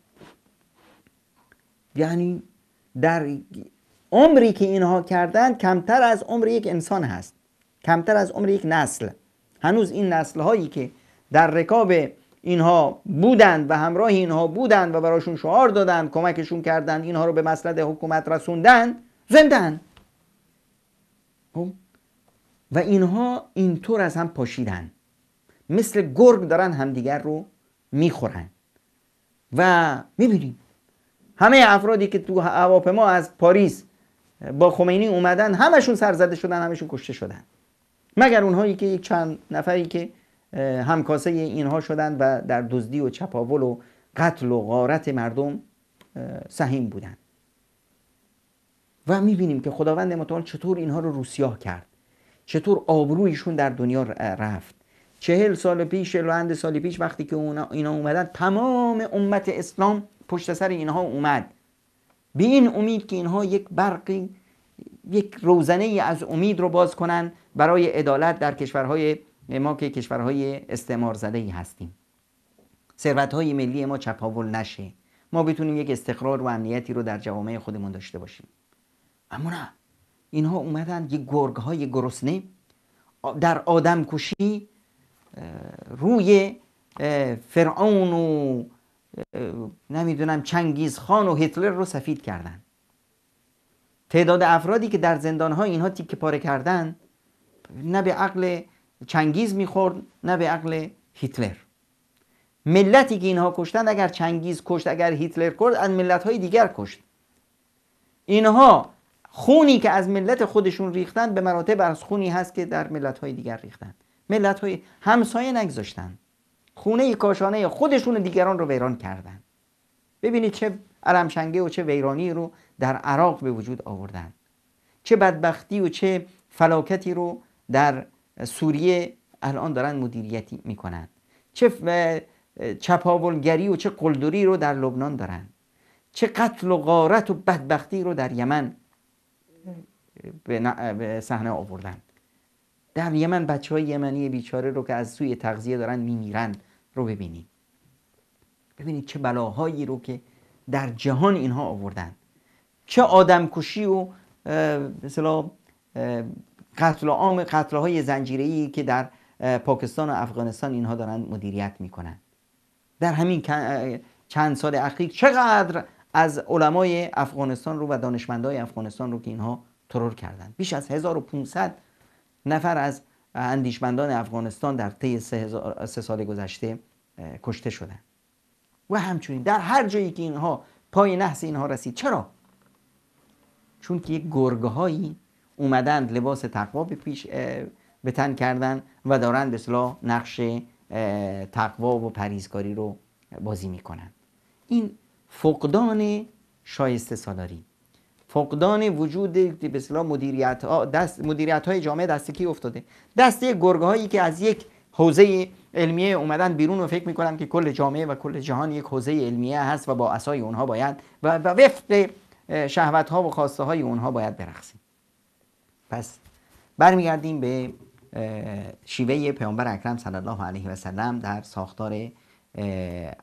S1: یعنی در عمری که اینها کردند کمتر از عمر یک انسان هست کمتر از عمر یک نسل هنوز این نسل هایی که در رکاب اینها بودند و همراه اینها بودند و براشون شعار دادند کمکشون کردند اینها رو به مسند حکومت رسوندند زندن خب؟ و اینها اینطور از هم پاشیدن مثل گرگ دارن همدیگر رو میخورن و میبینیم همه افرادی که تو ما از پاریس با خمینی اومدن همشون سرزده شدن همشون کشته شدن مگر اونهایی که یک چند نفری که همکاسه اینها شدند و در دزدی و چپاول و قتل و غارت مردم سهیم بودند و میبینیم که خداوند متعال چطور اینها رو روسیاه کرد چطور آبرویشون در دنیا رفت چهل سال پیش لوند سال پیش وقتی که اینا اومدن تمام امت اسلام پشت سر اینها اومد به این امید که اینها یک برقی یک روزنه از امید رو باز کنن برای عدالت در کشورهای ما که کشورهای استعمار زده ای هستیم ثروت های ملی ما چپاول نشه ما بتونیم یک استقرار و امنیتی رو در جوامع خودمون داشته باشیم اما نه اینها اومدن یه گرگ های گرسنه در آدم کشی روی فرعون و نمیدونم چنگیز خان و هتلر رو سفید کردن تعداد افرادی که در زندان ها اینها تیکه پاره کردن نه به عقل چنگیز میخورد نه به عقل هیتلر ملتی که اینها کشتن اگر چنگیز کشت اگر هیتلر کرد از ملت های دیگر کشت اینها خونی که از ملت خودشون ریختن به مراتب از خونی هست که در ملت های دیگر ریختن ملت های همسایه نگذاشتن خونه کاشانه خودشون دیگران رو ویران کردن ببینید چه علمشنگه و چه ویرانی رو در عراق به وجود آوردن چه بدبختی و چه فلاکتی رو در سوریه الان دارن مدیریتی میکنن چه چپاولگری و چه قلدری رو در لبنان دارن چه قتل و غارت و بدبختی رو در یمن به صحنه آوردن در یمن بچه های یمنی بیچاره رو که از سوی تغذیه دارن میمیرن رو ببینید ببینید چه بلاهایی رو که در جهان اینها آوردن چه آدمکشی و مثلا قتل عام قتل های زنجیری که در پاکستان و افغانستان اینها دارن مدیریت میکنن در همین چند سال اخیر چقدر از علمای افغانستان رو و دانشمندای افغانستان رو که اینها ترور کردند بیش از 1500 نفر از اندیشمندان افغانستان در طی سه, سال گذشته کشته شدند و همچنین در هر جایی که اینها پای نحس اینها رسید چرا چون که گرگهایی اومدند لباس تقوا به پیش به تن کردن و دارند به اصطلاح نقش تقوا و پریزکاری رو بازی میکنند این فقدان شایسته سالاری فقدان وجود به اصطلاح مدیریت ها دست مدیریت های جامعه دست کی افتاده دست گرگ هایی که از یک حوزه علمیه اومدن بیرون و فکر میکنن که کل جامعه و کل جهان یک حوزه علمیه هست و با اسای اونها باید و وفق شهوت ها و خواسته های اونها باید برخصیم پس برمیگردیم به شیوه پیامبر اکرم صلی الله علیه و سلم در ساختار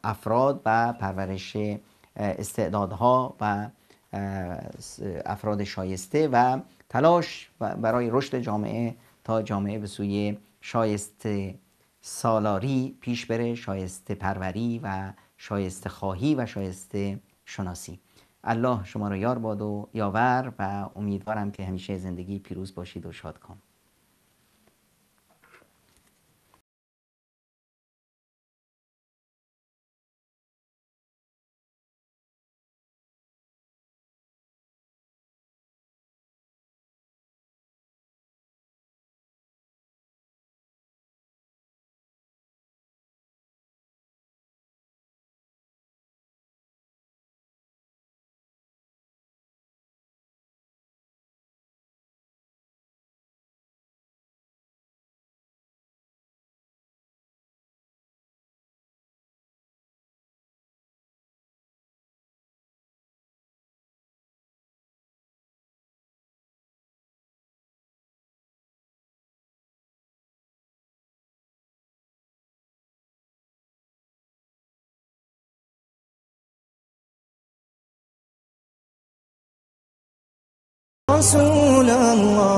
S1: افراد و پرورش استعدادها و افراد شایسته و تلاش برای رشد جامعه تا جامعه به سوی شایسته سالاری پیش بره شایسته پروری و شایسته خواهی و شایسته شناسی الله شما رو یار باد و یاور و امیدوارم که همیشه زندگی پیروز باشید و شادکام رسول الله